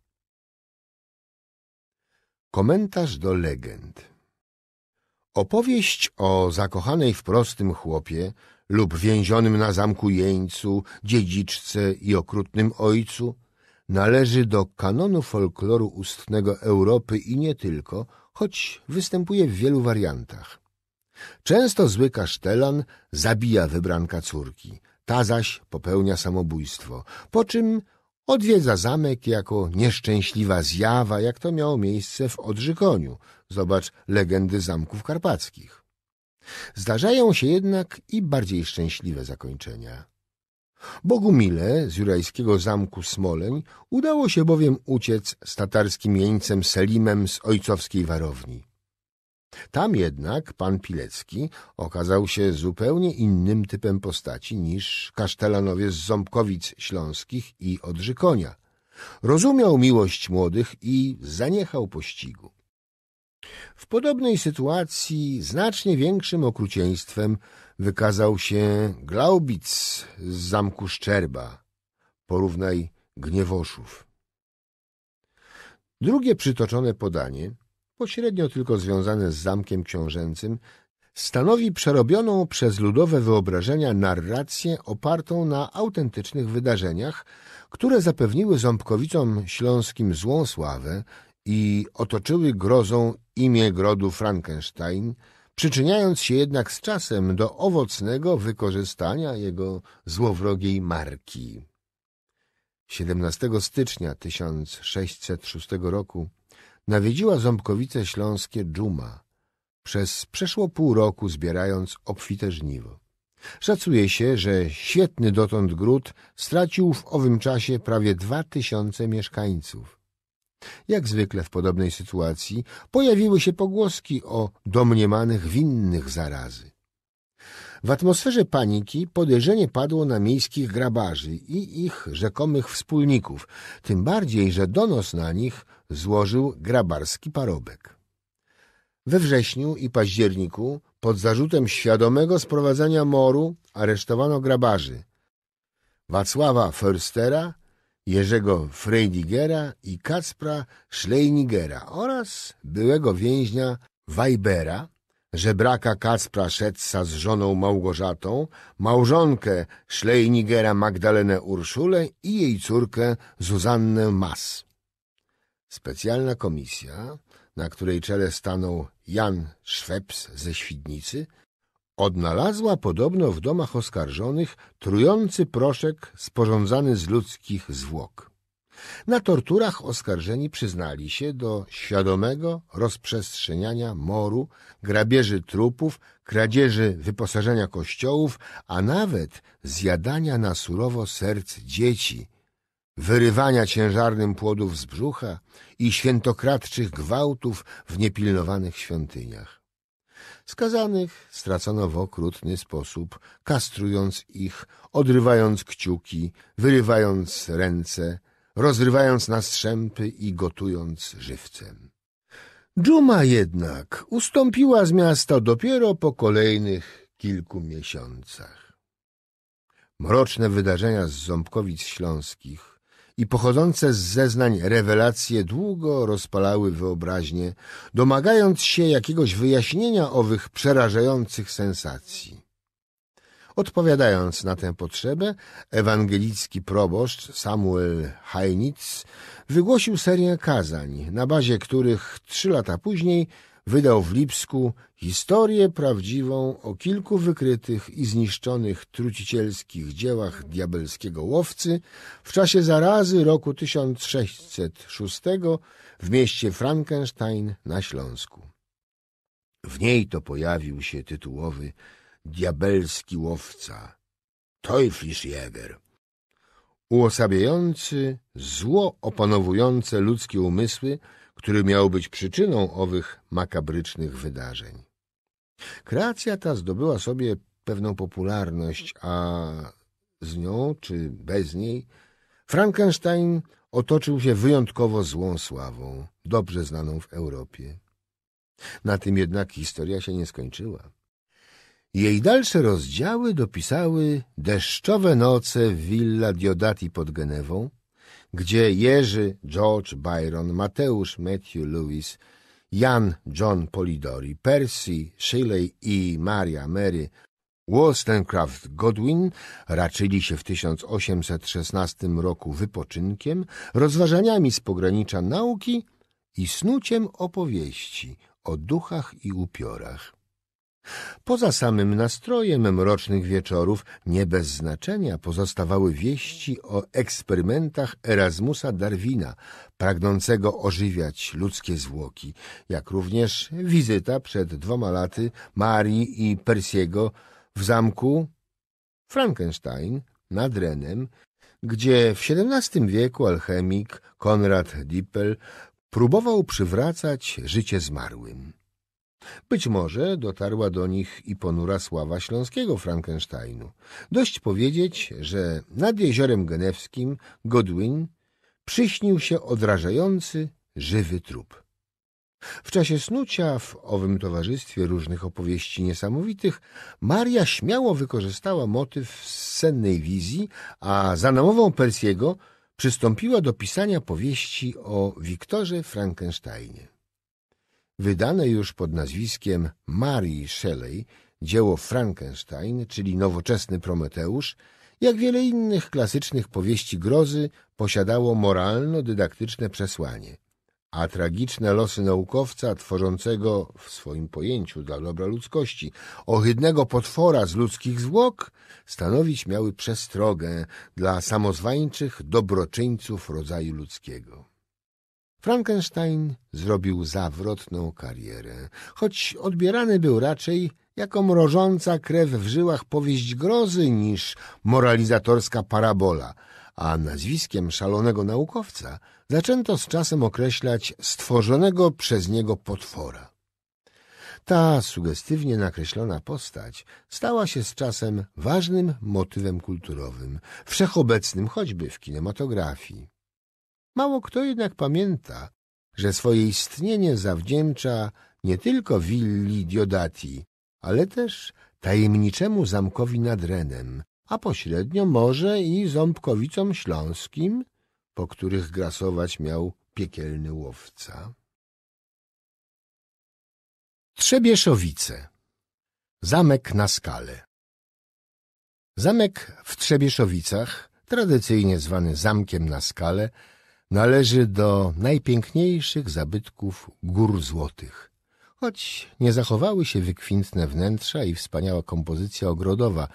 Komentarz do legend Opowieść o zakochanej w prostym chłopie lub więzionym na zamku jeńcu, dziedziczce i okrutnym ojcu należy do kanonu folkloru ustnego Europy i nie tylko, choć występuje w wielu wariantach. Często zły kasztelan zabija wybranka córki – ta zaś popełnia samobójstwo, po czym odwiedza zamek jako nieszczęśliwa zjawa, jak to miało miejsce w Odrzykoniu. Zobacz legendy zamków karpackich. Zdarzają się jednak i bardziej szczęśliwe zakończenia. Bogumile z jurajskiego zamku Smoleń udało się bowiem uciec z tatarskim jeńcem Selimem z ojcowskiej warowni. Tam jednak pan Pilecki okazał się zupełnie innym typem postaci niż kasztelanowie z Ząbkowic Śląskich i Odrzykonia. Rozumiał miłość młodych i zaniechał pościgu. W podobnej sytuacji znacznie większym okrucieństwem wykazał się Glaubic z zamku Szczerba. Porównaj Gniewoszów. Drugie przytoczone podanie – pośrednio tylko związane z zamkiem książęcym, stanowi przerobioną przez ludowe wyobrażenia narrację opartą na autentycznych wydarzeniach, które zapewniły Ząbkowicom Śląskim złą sławę i otoczyły grozą imię grodu Frankenstein, przyczyniając się jednak z czasem do owocnego wykorzystania jego złowrogiej marki. 17 stycznia 1606 roku nawiedziła Ząbkowice Śląskie Dżuma. Przez przeszło pół roku zbierając obfite żniwo. Szacuje się, że świetny dotąd gród stracił w owym czasie prawie dwa tysiące mieszkańców. Jak zwykle w podobnej sytuacji pojawiły się pogłoski o domniemanych winnych zarazy. W atmosferze paniki podejrzenie padło na miejskich grabarzy i ich rzekomych wspólników, tym bardziej, że donos na nich złożył grabarski parobek. We wrześniu i październiku pod zarzutem świadomego sprowadzania moru aresztowano grabarzy Wacława Förstera, Jerzego Freydigera i Kacpra Schleinigera oraz byłego więźnia Weibera, żebraka Kacpra Szetca z żoną Małgorzatą, małżonkę Schleinigera Magdalenę Urszulę i jej córkę Zuzannę Mas. Specjalna komisja, na której czele stanął Jan Szweps ze Świdnicy, odnalazła podobno w domach oskarżonych trujący proszek sporządzany z ludzkich zwłok. Na torturach oskarżeni przyznali się do świadomego rozprzestrzeniania moru, grabieży trupów, kradzieży wyposażenia kościołów, a nawet zjadania na surowo serc dzieci, wyrywania ciężarnym płodów z brzucha i świętokradczych gwałtów w niepilnowanych świątyniach. Skazanych stracono w okrutny sposób, kastrując ich, odrywając kciuki, wyrywając ręce, rozrywając na strzępy i gotując żywcem. Dżuma jednak ustąpiła z miasta dopiero po kolejnych kilku miesiącach. Mroczne wydarzenia z Ząbkowic Śląskich i pochodzące z zeznań rewelacje długo rozpalały wyobraźnię, domagając się jakiegoś wyjaśnienia owych przerażających sensacji. Odpowiadając na tę potrzebę, ewangelicki proboszcz Samuel Heinitz wygłosił serię kazań, na bazie których trzy lata później – wydał w Lipsku historię prawdziwą o kilku wykrytych i zniszczonych trucicielskich dziełach diabelskiego łowcy w czasie zarazy roku 1606 w mieście Frankenstein na Śląsku. W niej to pojawił się tytułowy diabelski łowca, Teuflischjäger, uosabiający zło opanowujące ludzkie umysły który miał być przyczyną owych makabrycznych wydarzeń. Kreacja ta zdobyła sobie pewną popularność, a z nią czy bez niej Frankenstein otoczył się wyjątkowo złą sławą, dobrze znaną w Europie. Na tym jednak historia się nie skończyła. Jej dalsze rozdziały dopisały deszczowe noce w Villa Diodati pod Genewą, gdzie Jerzy, George, Byron, Mateusz, Matthew, Lewis, Jan, John, Polidori, Percy, Shelley i Maria Mary Wollstonecraft Godwin raczyli się w 1816 roku wypoczynkiem, rozważaniami z pogranicza nauki i snuciem opowieści o duchach i upiorach. Poza samym nastrojem mrocznych wieczorów nie bez znaczenia pozostawały wieści o eksperymentach Erasmusa Darwina, pragnącego ożywiać ludzkie zwłoki, jak również wizyta przed dwoma laty Marii i Persiego w zamku Frankenstein nad Renem, gdzie w XVII wieku alchemik Konrad Dippel próbował przywracać życie zmarłym. Być może dotarła do nich i ponura sława śląskiego Frankensteinu. Dość powiedzieć, że nad jeziorem genewskim Godwin przyśnił się odrażający, żywy trup. W czasie snucia w owym towarzystwie różnych opowieści niesamowitych Maria śmiało wykorzystała motyw z sennej wizji, a za namową Persiego przystąpiła do pisania powieści o Wiktorze Frankensteinie wydane już pod nazwiskiem Marii Shelley dzieło Frankenstein, czyli nowoczesny Prometeusz, jak wiele innych klasycznych powieści grozy, posiadało moralno-dydaktyczne przesłanie, a tragiczne losy naukowca tworzącego w swoim pojęciu dla dobra ludzkości ohydnego potwora z ludzkich zwłok stanowić miały przestrogę dla samozwańczych dobroczyńców rodzaju ludzkiego. Frankenstein zrobił zawrotną karierę, choć odbierany był raczej jako mrożąca krew w żyłach powieść grozy niż moralizatorska parabola, a nazwiskiem szalonego naukowca zaczęto z czasem określać stworzonego przez niego potwora. Ta sugestywnie nakreślona postać stała się z czasem ważnym motywem kulturowym, wszechobecnym choćby w kinematografii. Mało kto jednak pamięta, że swoje istnienie zawdzięcza nie tylko willi Diodati, ale też tajemniczemu zamkowi nad Renem, a pośrednio może i ząbkowicom śląskim, po których grasować miał piekielny łowca. Trzebieszowice Zamek na skale Zamek w Trzebieszowicach, tradycyjnie zwany zamkiem na skale, należy do najpiękniejszych zabytków gór złotych. Choć nie zachowały się wykwintne wnętrza i wspaniała kompozycja ogrodowa,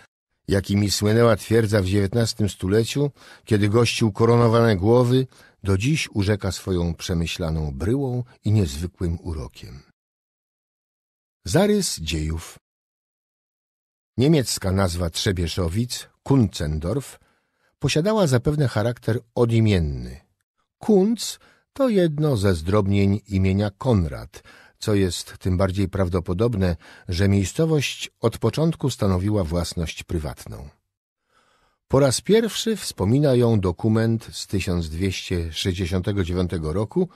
jakimi słynęła twierdza w XIX stuleciu, kiedy gościł koronowane głowy, do dziś urzeka swoją przemyślaną bryłą i niezwykłym urokiem. Zarys dziejów Niemiecka nazwa Trzebieszowic, Kunzendorf, posiadała zapewne charakter odimienny – Kunc to jedno ze zdrobnień imienia Konrad, co jest tym bardziej prawdopodobne, że miejscowość od początku stanowiła własność prywatną. Po raz pierwszy wspomina ją dokument z 1269 roku,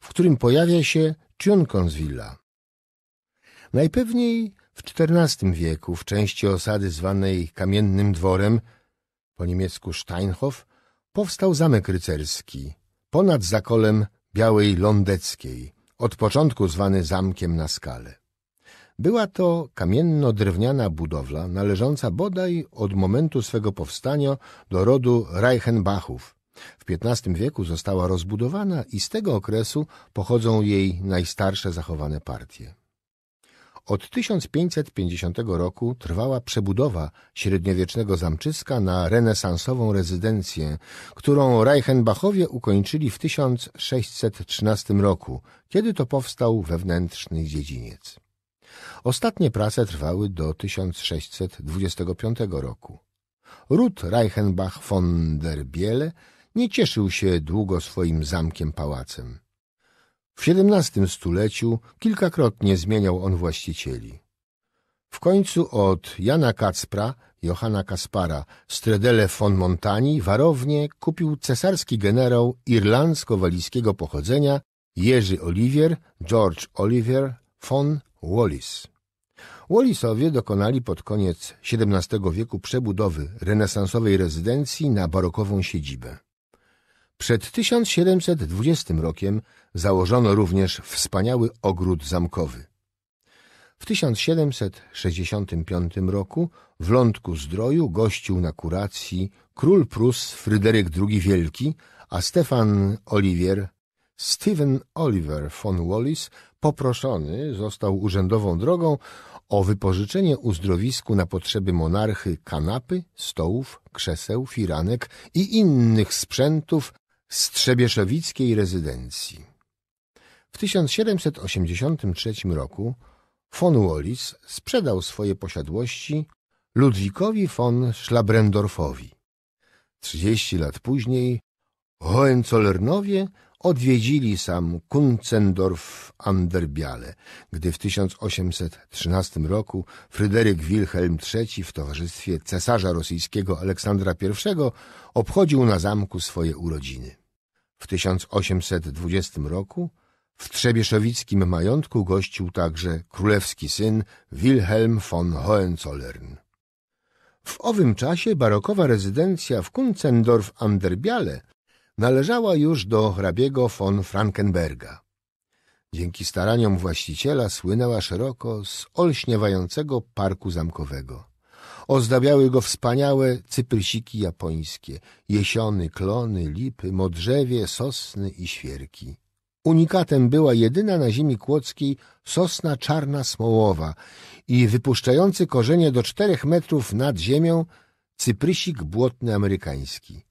w którym pojawia się Tunkonsvilla. Najpewniej w XIV wieku w części osady zwanej Kamiennym Dworem, po niemiecku Steinhof, powstał zamek rycerski, ponad zakolem Białej Lądeckiej, od początku zwany Zamkiem na Skale. Była to kamienno-drewniana budowla należąca bodaj od momentu swego powstania do rodu Reichenbachów. W XV wieku została rozbudowana i z tego okresu pochodzą jej najstarsze zachowane partie. Od 1550 roku trwała przebudowa średniowiecznego zamczyska na renesansową rezydencję, którą Reichenbachowie ukończyli w 1613 roku, kiedy to powstał wewnętrzny dziedziniec. Ostatnie prace trwały do 1625 roku. Rud Reichenbach von der Biele nie cieszył się długo swoim zamkiem pałacem. W XVII stuleciu kilkakrotnie zmieniał on właścicieli. W końcu od Jana Kacpra, Johanna Kaspara, Stredele von Montani warownie kupił cesarski generał irlandzko-walijskiego pochodzenia Jerzy Olivier, George Olivier von Wallis. Wallisowie dokonali pod koniec XVII wieku przebudowy renesansowej rezydencji na barokową siedzibę. Przed 1720 rokiem założono również wspaniały ogród zamkowy. W 1765 roku w Lądku Zdroju gościł na kuracji król Prus Fryderyk II Wielki, a Stefan Olivier, Stephen Oliver von Wallis, poproszony został urzędową drogą o wypożyczenie uzdrowisku na potrzeby monarchy kanapy, stołów, krzeseł, firanek i innych sprzętów Strzebieszowickiej rezydencji. W 1783 roku von Wallis sprzedał swoje posiadłości Ludwikowi von Schlabrendorfowi. Trzydzieści lat później Hohenzollernowie odwiedzili sam Kunzendorf Anderbiale, gdy w 1813 roku Fryderyk Wilhelm III w towarzystwie cesarza rosyjskiego Aleksandra I obchodził na zamku swoje urodziny. W 1820 roku w trzebieszowickim majątku gościł także królewski syn Wilhelm von Hohenzollern. W owym czasie barokowa rezydencja w Kunzendorf Anderbiale należała już do hrabiego von Frankenberga. Dzięki staraniom właściciela słynęła szeroko z olśniewającego parku zamkowego. Ozdabiały go wspaniałe cyprysiki japońskie, jesiony, klony, lipy, modrzewie, sosny i świerki. Unikatem była jedyna na ziemi kłodzkiej sosna czarna smołowa i wypuszczający korzenie do czterech metrów nad ziemią cyprysik błotny amerykański.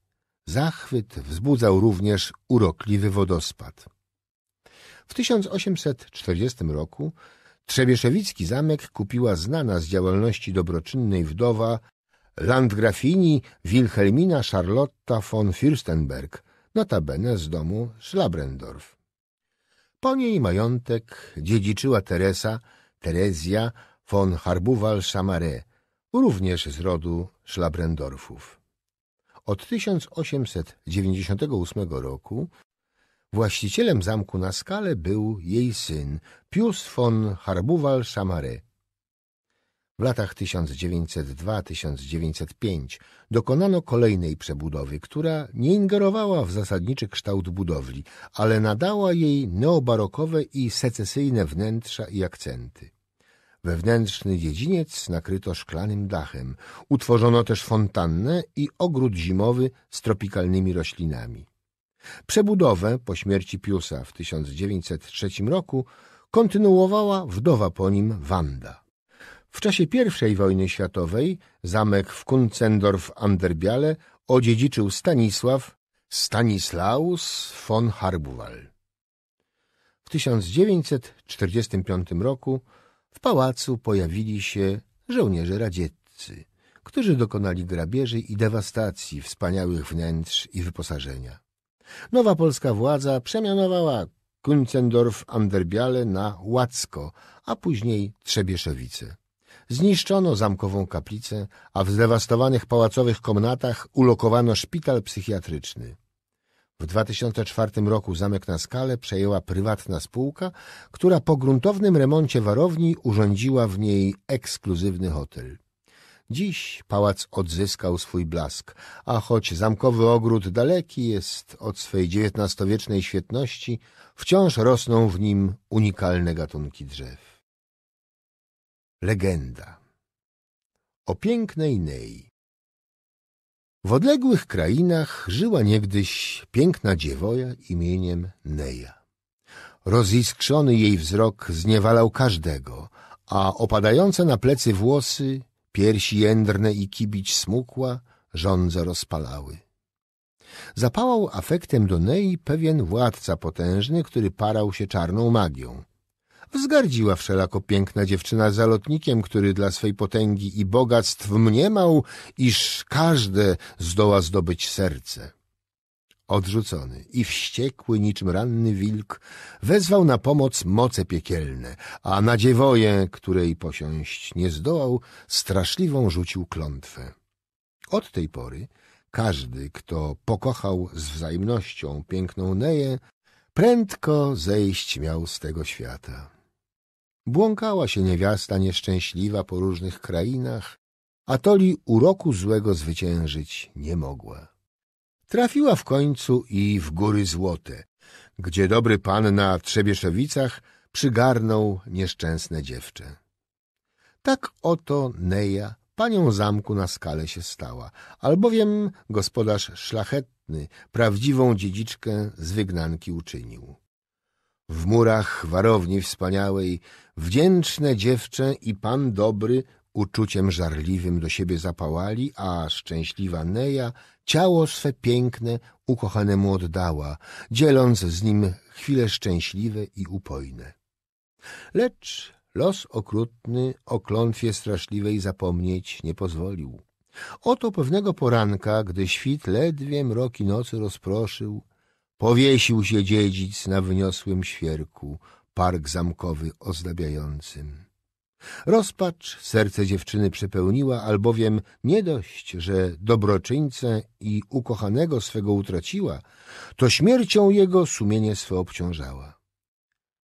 Zachwyt wzbudzał również urokliwy wodospad. W 1840 roku Trzebieszewicki zamek kupiła znana z działalności dobroczynnej wdowa landgrafini Wilhelmina Charlotta von Fürstenberg, notabene z domu Schlabrendorf. Po niej majątek dziedziczyła Teresa, Terezja von harbuval chamare również z rodu Schlabrendorfów. Od 1898 roku właścicielem zamku na skale był jej syn Pius von Harbuwal Samare. W latach 1902-1905 dokonano kolejnej przebudowy, która nie ingerowała w zasadniczy kształt budowli, ale nadała jej neobarokowe i secesyjne wnętrza i akcenty. Wewnętrzny dziedziniec nakryto szklanym dachem. Utworzono też fontannę i ogród zimowy z tropikalnymi roślinami. Przebudowę po śmierci Piusa w 1903 roku kontynuowała wdowa po nim Wanda. W czasie I wojny światowej zamek w Kunzendorf-Anderbiale odziedziczył Stanisław Stanislaus von Harbuwal. W 1945 roku w pałacu pojawili się żołnierze radzieccy, którzy dokonali grabieży i dewastacji wspaniałych wnętrz i wyposażenia. Nowa polska władza przemianowała kuncendorf Anderbiale na Łacko, a później Trzebieszowice. Zniszczono zamkową kaplicę, a w zdewastowanych pałacowych komnatach ulokowano szpital psychiatryczny. W 2004 roku zamek na skale przejęła prywatna spółka, która po gruntownym remoncie warowni urządziła w niej ekskluzywny hotel. Dziś pałac odzyskał swój blask, a choć zamkowy ogród daleki jest od swej XIX-wiecznej świetności, wciąż rosną w nim unikalne gatunki drzew. Legenda o pięknej Nei w odległych krainach żyła niegdyś piękna dziewoja imieniem Neja. Roziskrzony jej wzrok zniewalał każdego, a opadające na plecy włosy, piersi jędrne i kibić smukła, żądza rozpalały. Zapałał afektem do Nei pewien władca potężny, który parał się czarną magią wzgardziła wszelako piękna dziewczyna zalotnikiem, który dla swej potęgi i bogactw mniemał, iż każde zdoła zdobyć serce. Odrzucony i wściekły niczym ranny wilk wezwał na pomoc moce piekielne, a na dziewoję, której posiąść nie zdołał, straszliwą rzucił klątwę. Od tej pory każdy, kto pokochał z wzajemnością piękną Neję, prędko zejść miał z tego świata. Błąkała się niewiasta nieszczęśliwa po różnych krainach, Atoli uroku złego zwyciężyć nie mogła. Trafiła w końcu i w Góry Złote, gdzie dobry pan na Trzebieszowicach przygarnął nieszczęsne dziewczę. Tak oto Neja panią zamku na skale się stała, albowiem gospodarz szlachetny prawdziwą dziedziczkę z wygnanki uczynił. W murach warowni wspaniałej wdzięczne dziewczę i pan dobry uczuciem żarliwym do siebie zapałali, a szczęśliwa Neja ciało swe piękne ukochanemu oddała, dzieląc z nim chwile szczęśliwe i upojne. Lecz los okrutny o klątwie straszliwej zapomnieć nie pozwolił. Oto pewnego poranka, gdy świt ledwie mroki nocy rozproszył, Powiesił się dziedzic na wyniosłym świerku, park zamkowy ozdabiającym. Rozpacz serce dziewczyny przepełniła, albowiem nie dość, że dobroczyńcę i ukochanego swego utraciła, to śmiercią jego sumienie swe obciążała.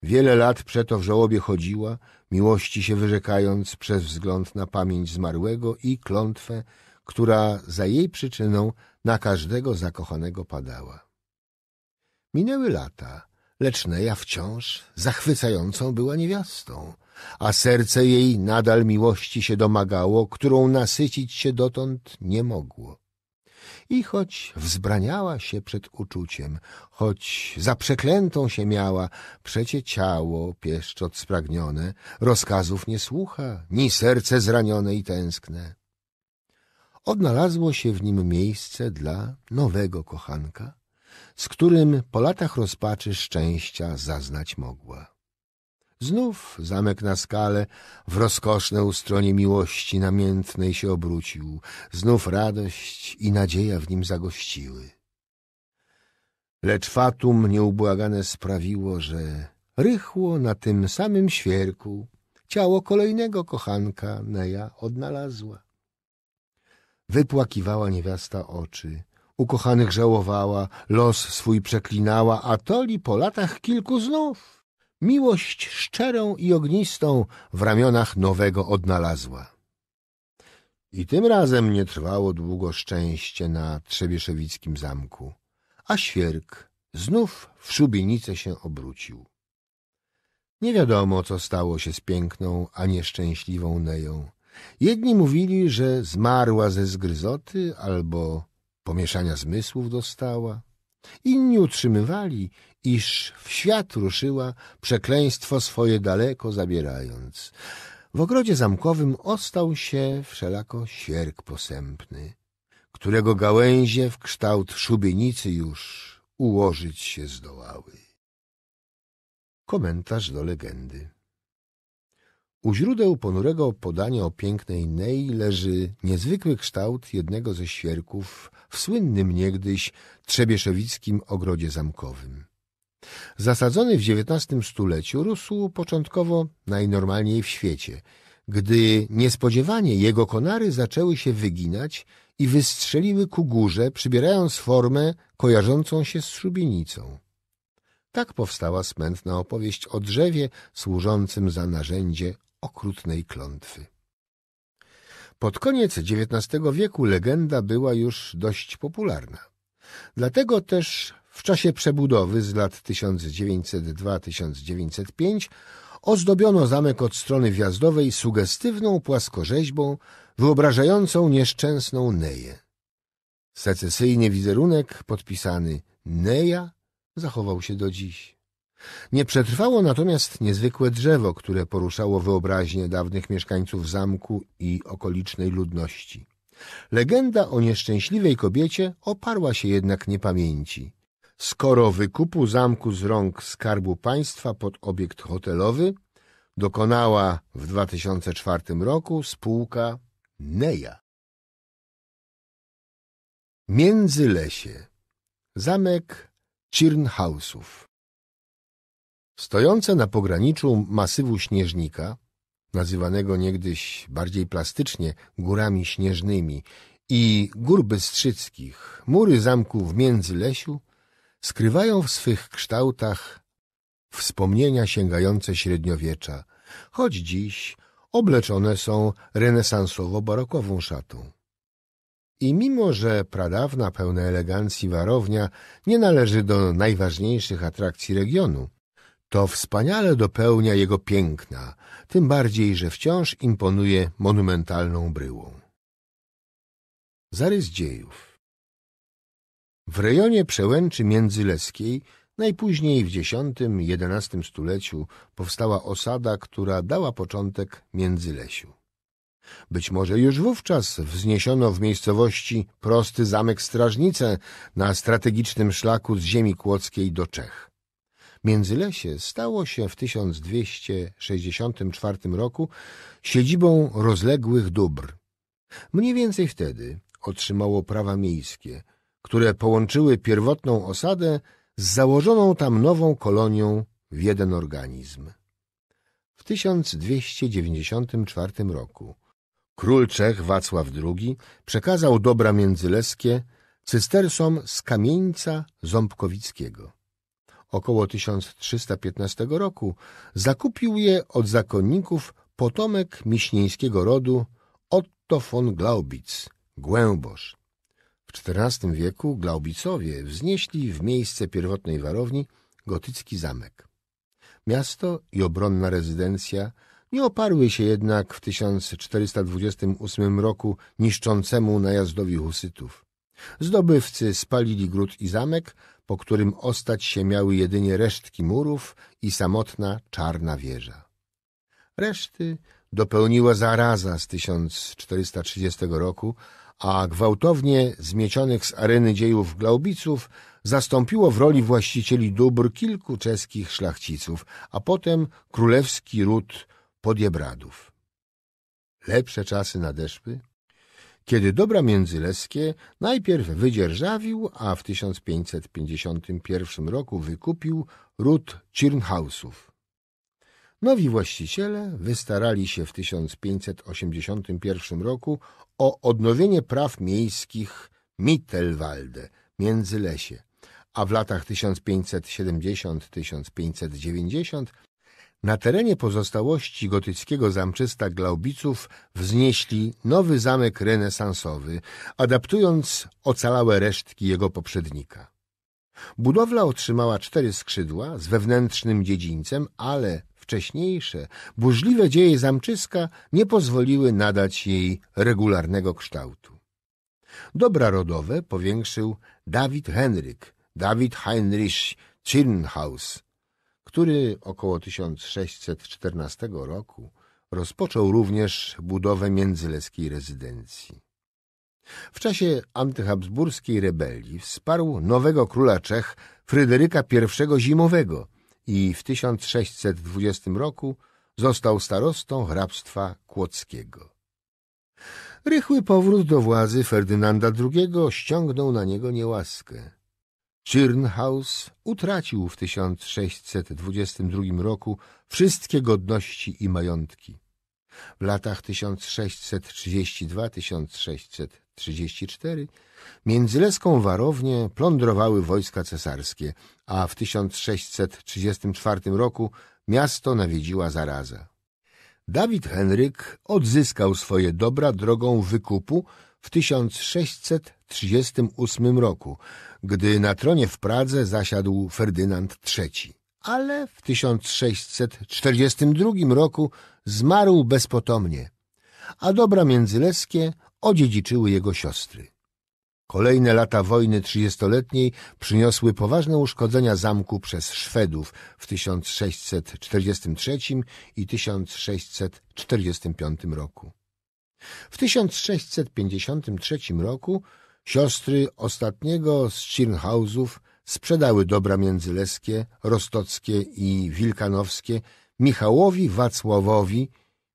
Wiele lat przeto w żałobie chodziła, miłości się wyrzekając przez wzgląd na pamięć zmarłego i klątwę, która za jej przyczyną na każdego zakochanego padała. Minęły lata, lecz Neja wciąż zachwycającą była niewiastą, a serce jej nadal miłości się domagało, którą nasycić się dotąd nie mogło. I choć wzbraniała się przed uczuciem, choć za przeklętą się miała, przecie ciało, pieszczot spragnione, rozkazów nie słucha, ni serce zranione i tęskne. Odnalazło się w nim miejsce dla nowego kochanka, z którym po latach rozpaczy szczęścia zaznać mogła. Znów zamek na skale w rozkoszne ustronie miłości namiętnej się obrócił, znów radość i nadzieja w nim zagościły. Lecz fatum nieubłagane sprawiło, że rychło na tym samym świerku ciało kolejnego kochanka Neja odnalazła. Wypłakiwała niewiasta oczy, ukochanych żałowała, los swój przeklinała, a toli po latach kilku znów miłość szczerą i ognistą w ramionach nowego odnalazła. I tym razem nie trwało długo szczęście na Trzebieszewickim zamku, a świerk znów w szubienicę się obrócił. Nie wiadomo, co stało się z piękną, a nieszczęśliwą Neją. Jedni mówili, że zmarła ze zgryzoty albo pomieszania zmysłów dostała. Inni utrzymywali, iż w świat ruszyła, przekleństwo swoje daleko zabierając. W ogrodzie zamkowym ostał się wszelako sierk posępny, którego gałęzie w kształt szubienicy już ułożyć się zdołały. Komentarz do legendy. U źródeł ponurego podania o pięknej Nei leży niezwykły kształt jednego ze świerków w słynnym niegdyś trzebieszewickim ogrodzie zamkowym. Zasadzony w XIX stuleciu rósł początkowo najnormalniej w świecie, gdy niespodziewanie jego konary zaczęły się wyginać i wystrzeliły ku górze, przybierając formę kojarzącą się z szubienicą. Tak powstała smętna opowieść o drzewie służącym za narzędzie okrutnej klątwy. Pod koniec XIX wieku legenda była już dość popularna. Dlatego też w czasie przebudowy z lat 1902-1905 ozdobiono zamek od strony wjazdowej sugestywną płaskorzeźbą wyobrażającą nieszczęsną Neję. Secesyjny wizerunek podpisany Neja zachował się do dziś. Nie przetrwało natomiast niezwykłe drzewo, które poruszało wyobraźnię dawnych mieszkańców zamku i okolicznej ludności. Legenda o nieszczęśliwej kobiecie oparła się jednak niepamięci. Skoro wykupu zamku z rąk Skarbu Państwa pod obiekt hotelowy dokonała w 2004 roku spółka Neja. Międzylesie Zamek Cirnhausów Stojące na pograniczu masywu śnieżnika, nazywanego niegdyś bardziej plastycznie górami śnieżnymi i gór bystrzyckich, mury zamku w Międzylesiu skrywają w swych kształtach wspomnienia sięgające średniowiecza, choć dziś obleczone są renesansowo-barokową szatą. I mimo, że pradawna, pełna elegancji warownia nie należy do najważniejszych atrakcji regionu, to wspaniale dopełnia jego piękna, tym bardziej, że wciąż imponuje monumentalną bryłą. Zarys dziejów W rejonie przełęczy międzyleskiej najpóźniej w X-XI stuleciu powstała osada, która dała początek Międzylesiu. Być może już wówczas wzniesiono w miejscowości prosty zamek Strażnicę na strategicznym szlaku z ziemi kłodzkiej do Czech. Międzylesie stało się w 1264 roku siedzibą rozległych dóbr. Mniej więcej wtedy otrzymało prawa miejskie, które połączyły pierwotną osadę z założoną tam nową kolonią w jeden organizm. W 1294 roku król Czech Wacław II przekazał dobra międzyleskie cystersom z Kamieńca Ząbkowickiego około 1315 roku, zakupił je od zakonników potomek miśnieńskiego rodu Otto von Glaubitz, Głębosz. W XIV wieku Glaubicowie wznieśli w miejsce pierwotnej warowni gotycki zamek. Miasto i obronna rezydencja nie oparły się jednak w 1428 roku niszczącemu najazdowi husytów. Zdobywcy spalili gród i zamek, po którym ostać się miały jedynie resztki murów i samotna czarna wieża. Reszty dopełniła zaraza z 1430 roku, a gwałtownie zmiecionych z areny dziejów Glaubiców zastąpiło w roli właścicieli dóbr kilku czeskich szlachciców, a potem królewski ród Podiebradów. Lepsze czasy nadeszły, kiedy dobra międzyleskie najpierw wydzierżawił, a w 1551 roku wykupił ród Cirnhausów. Nowi właściciele wystarali się w 1581 roku o odnowienie praw miejskich Mittelwalde, Międzylesie, a w latach 1570-1590 na terenie pozostałości gotyckiego zamczysta Glaubiców wznieśli nowy zamek renesansowy, adaptując ocalałe resztki jego poprzednika. Budowla otrzymała cztery skrzydła z wewnętrznym dziedzińcem, ale wcześniejsze, burzliwe dzieje zamczyska nie pozwoliły nadać jej regularnego kształtu. Dobra rodowe powiększył Dawid Henryk, Dawid Heinrich Chirnhaus – który około 1614 roku rozpoczął również budowę międzyleskiej rezydencji. W czasie antyhabsburskiej rebelii wsparł nowego króla Czech Fryderyka I Zimowego i w 1620 roku został starostą hrabstwa kłodzkiego. Rychły powrót do władzy Ferdynanda II ściągnął na niego niełaskę. Czyrnhaus utracił w 1622 roku wszystkie godności i majątki. W latach 1632-1634 międzyleską warownię plądrowały wojska cesarskie, a w 1634 roku miasto nawiedziła zaraza. Dawid Henryk odzyskał swoje dobra drogą wykupu w 1638 roku, gdy na tronie w Pradze zasiadł Ferdynand III. Ale w 1642 roku zmarł bezpotomnie, a dobra międzyleskie odziedziczyły jego siostry. Kolejne lata wojny trzydziestoletniej przyniosły poważne uszkodzenia zamku przez Szwedów w 1643 i 1645 roku. W 1653 roku Siostry ostatniego z Cirnhausów sprzedały dobra międzyleskie, rostockie i wilkanowskie Michałowi Wacławowi,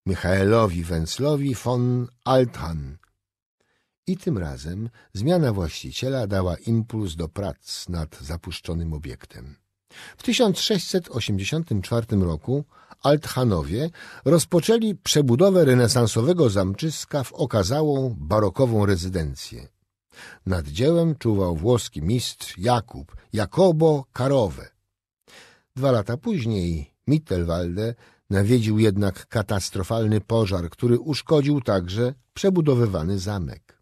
Michaelowi Węclowi von Althan. I tym razem zmiana właściciela dała impuls do prac nad zapuszczonym obiektem. W 1684 roku Althanowie rozpoczęli przebudowę renesansowego zamczyska w okazałą barokową rezydencję. Nad dziełem czuwał włoski mistrz Jakub, Jakobo Karowe. Dwa lata później Mittelwalde nawiedził jednak katastrofalny pożar, który uszkodził także przebudowywany zamek.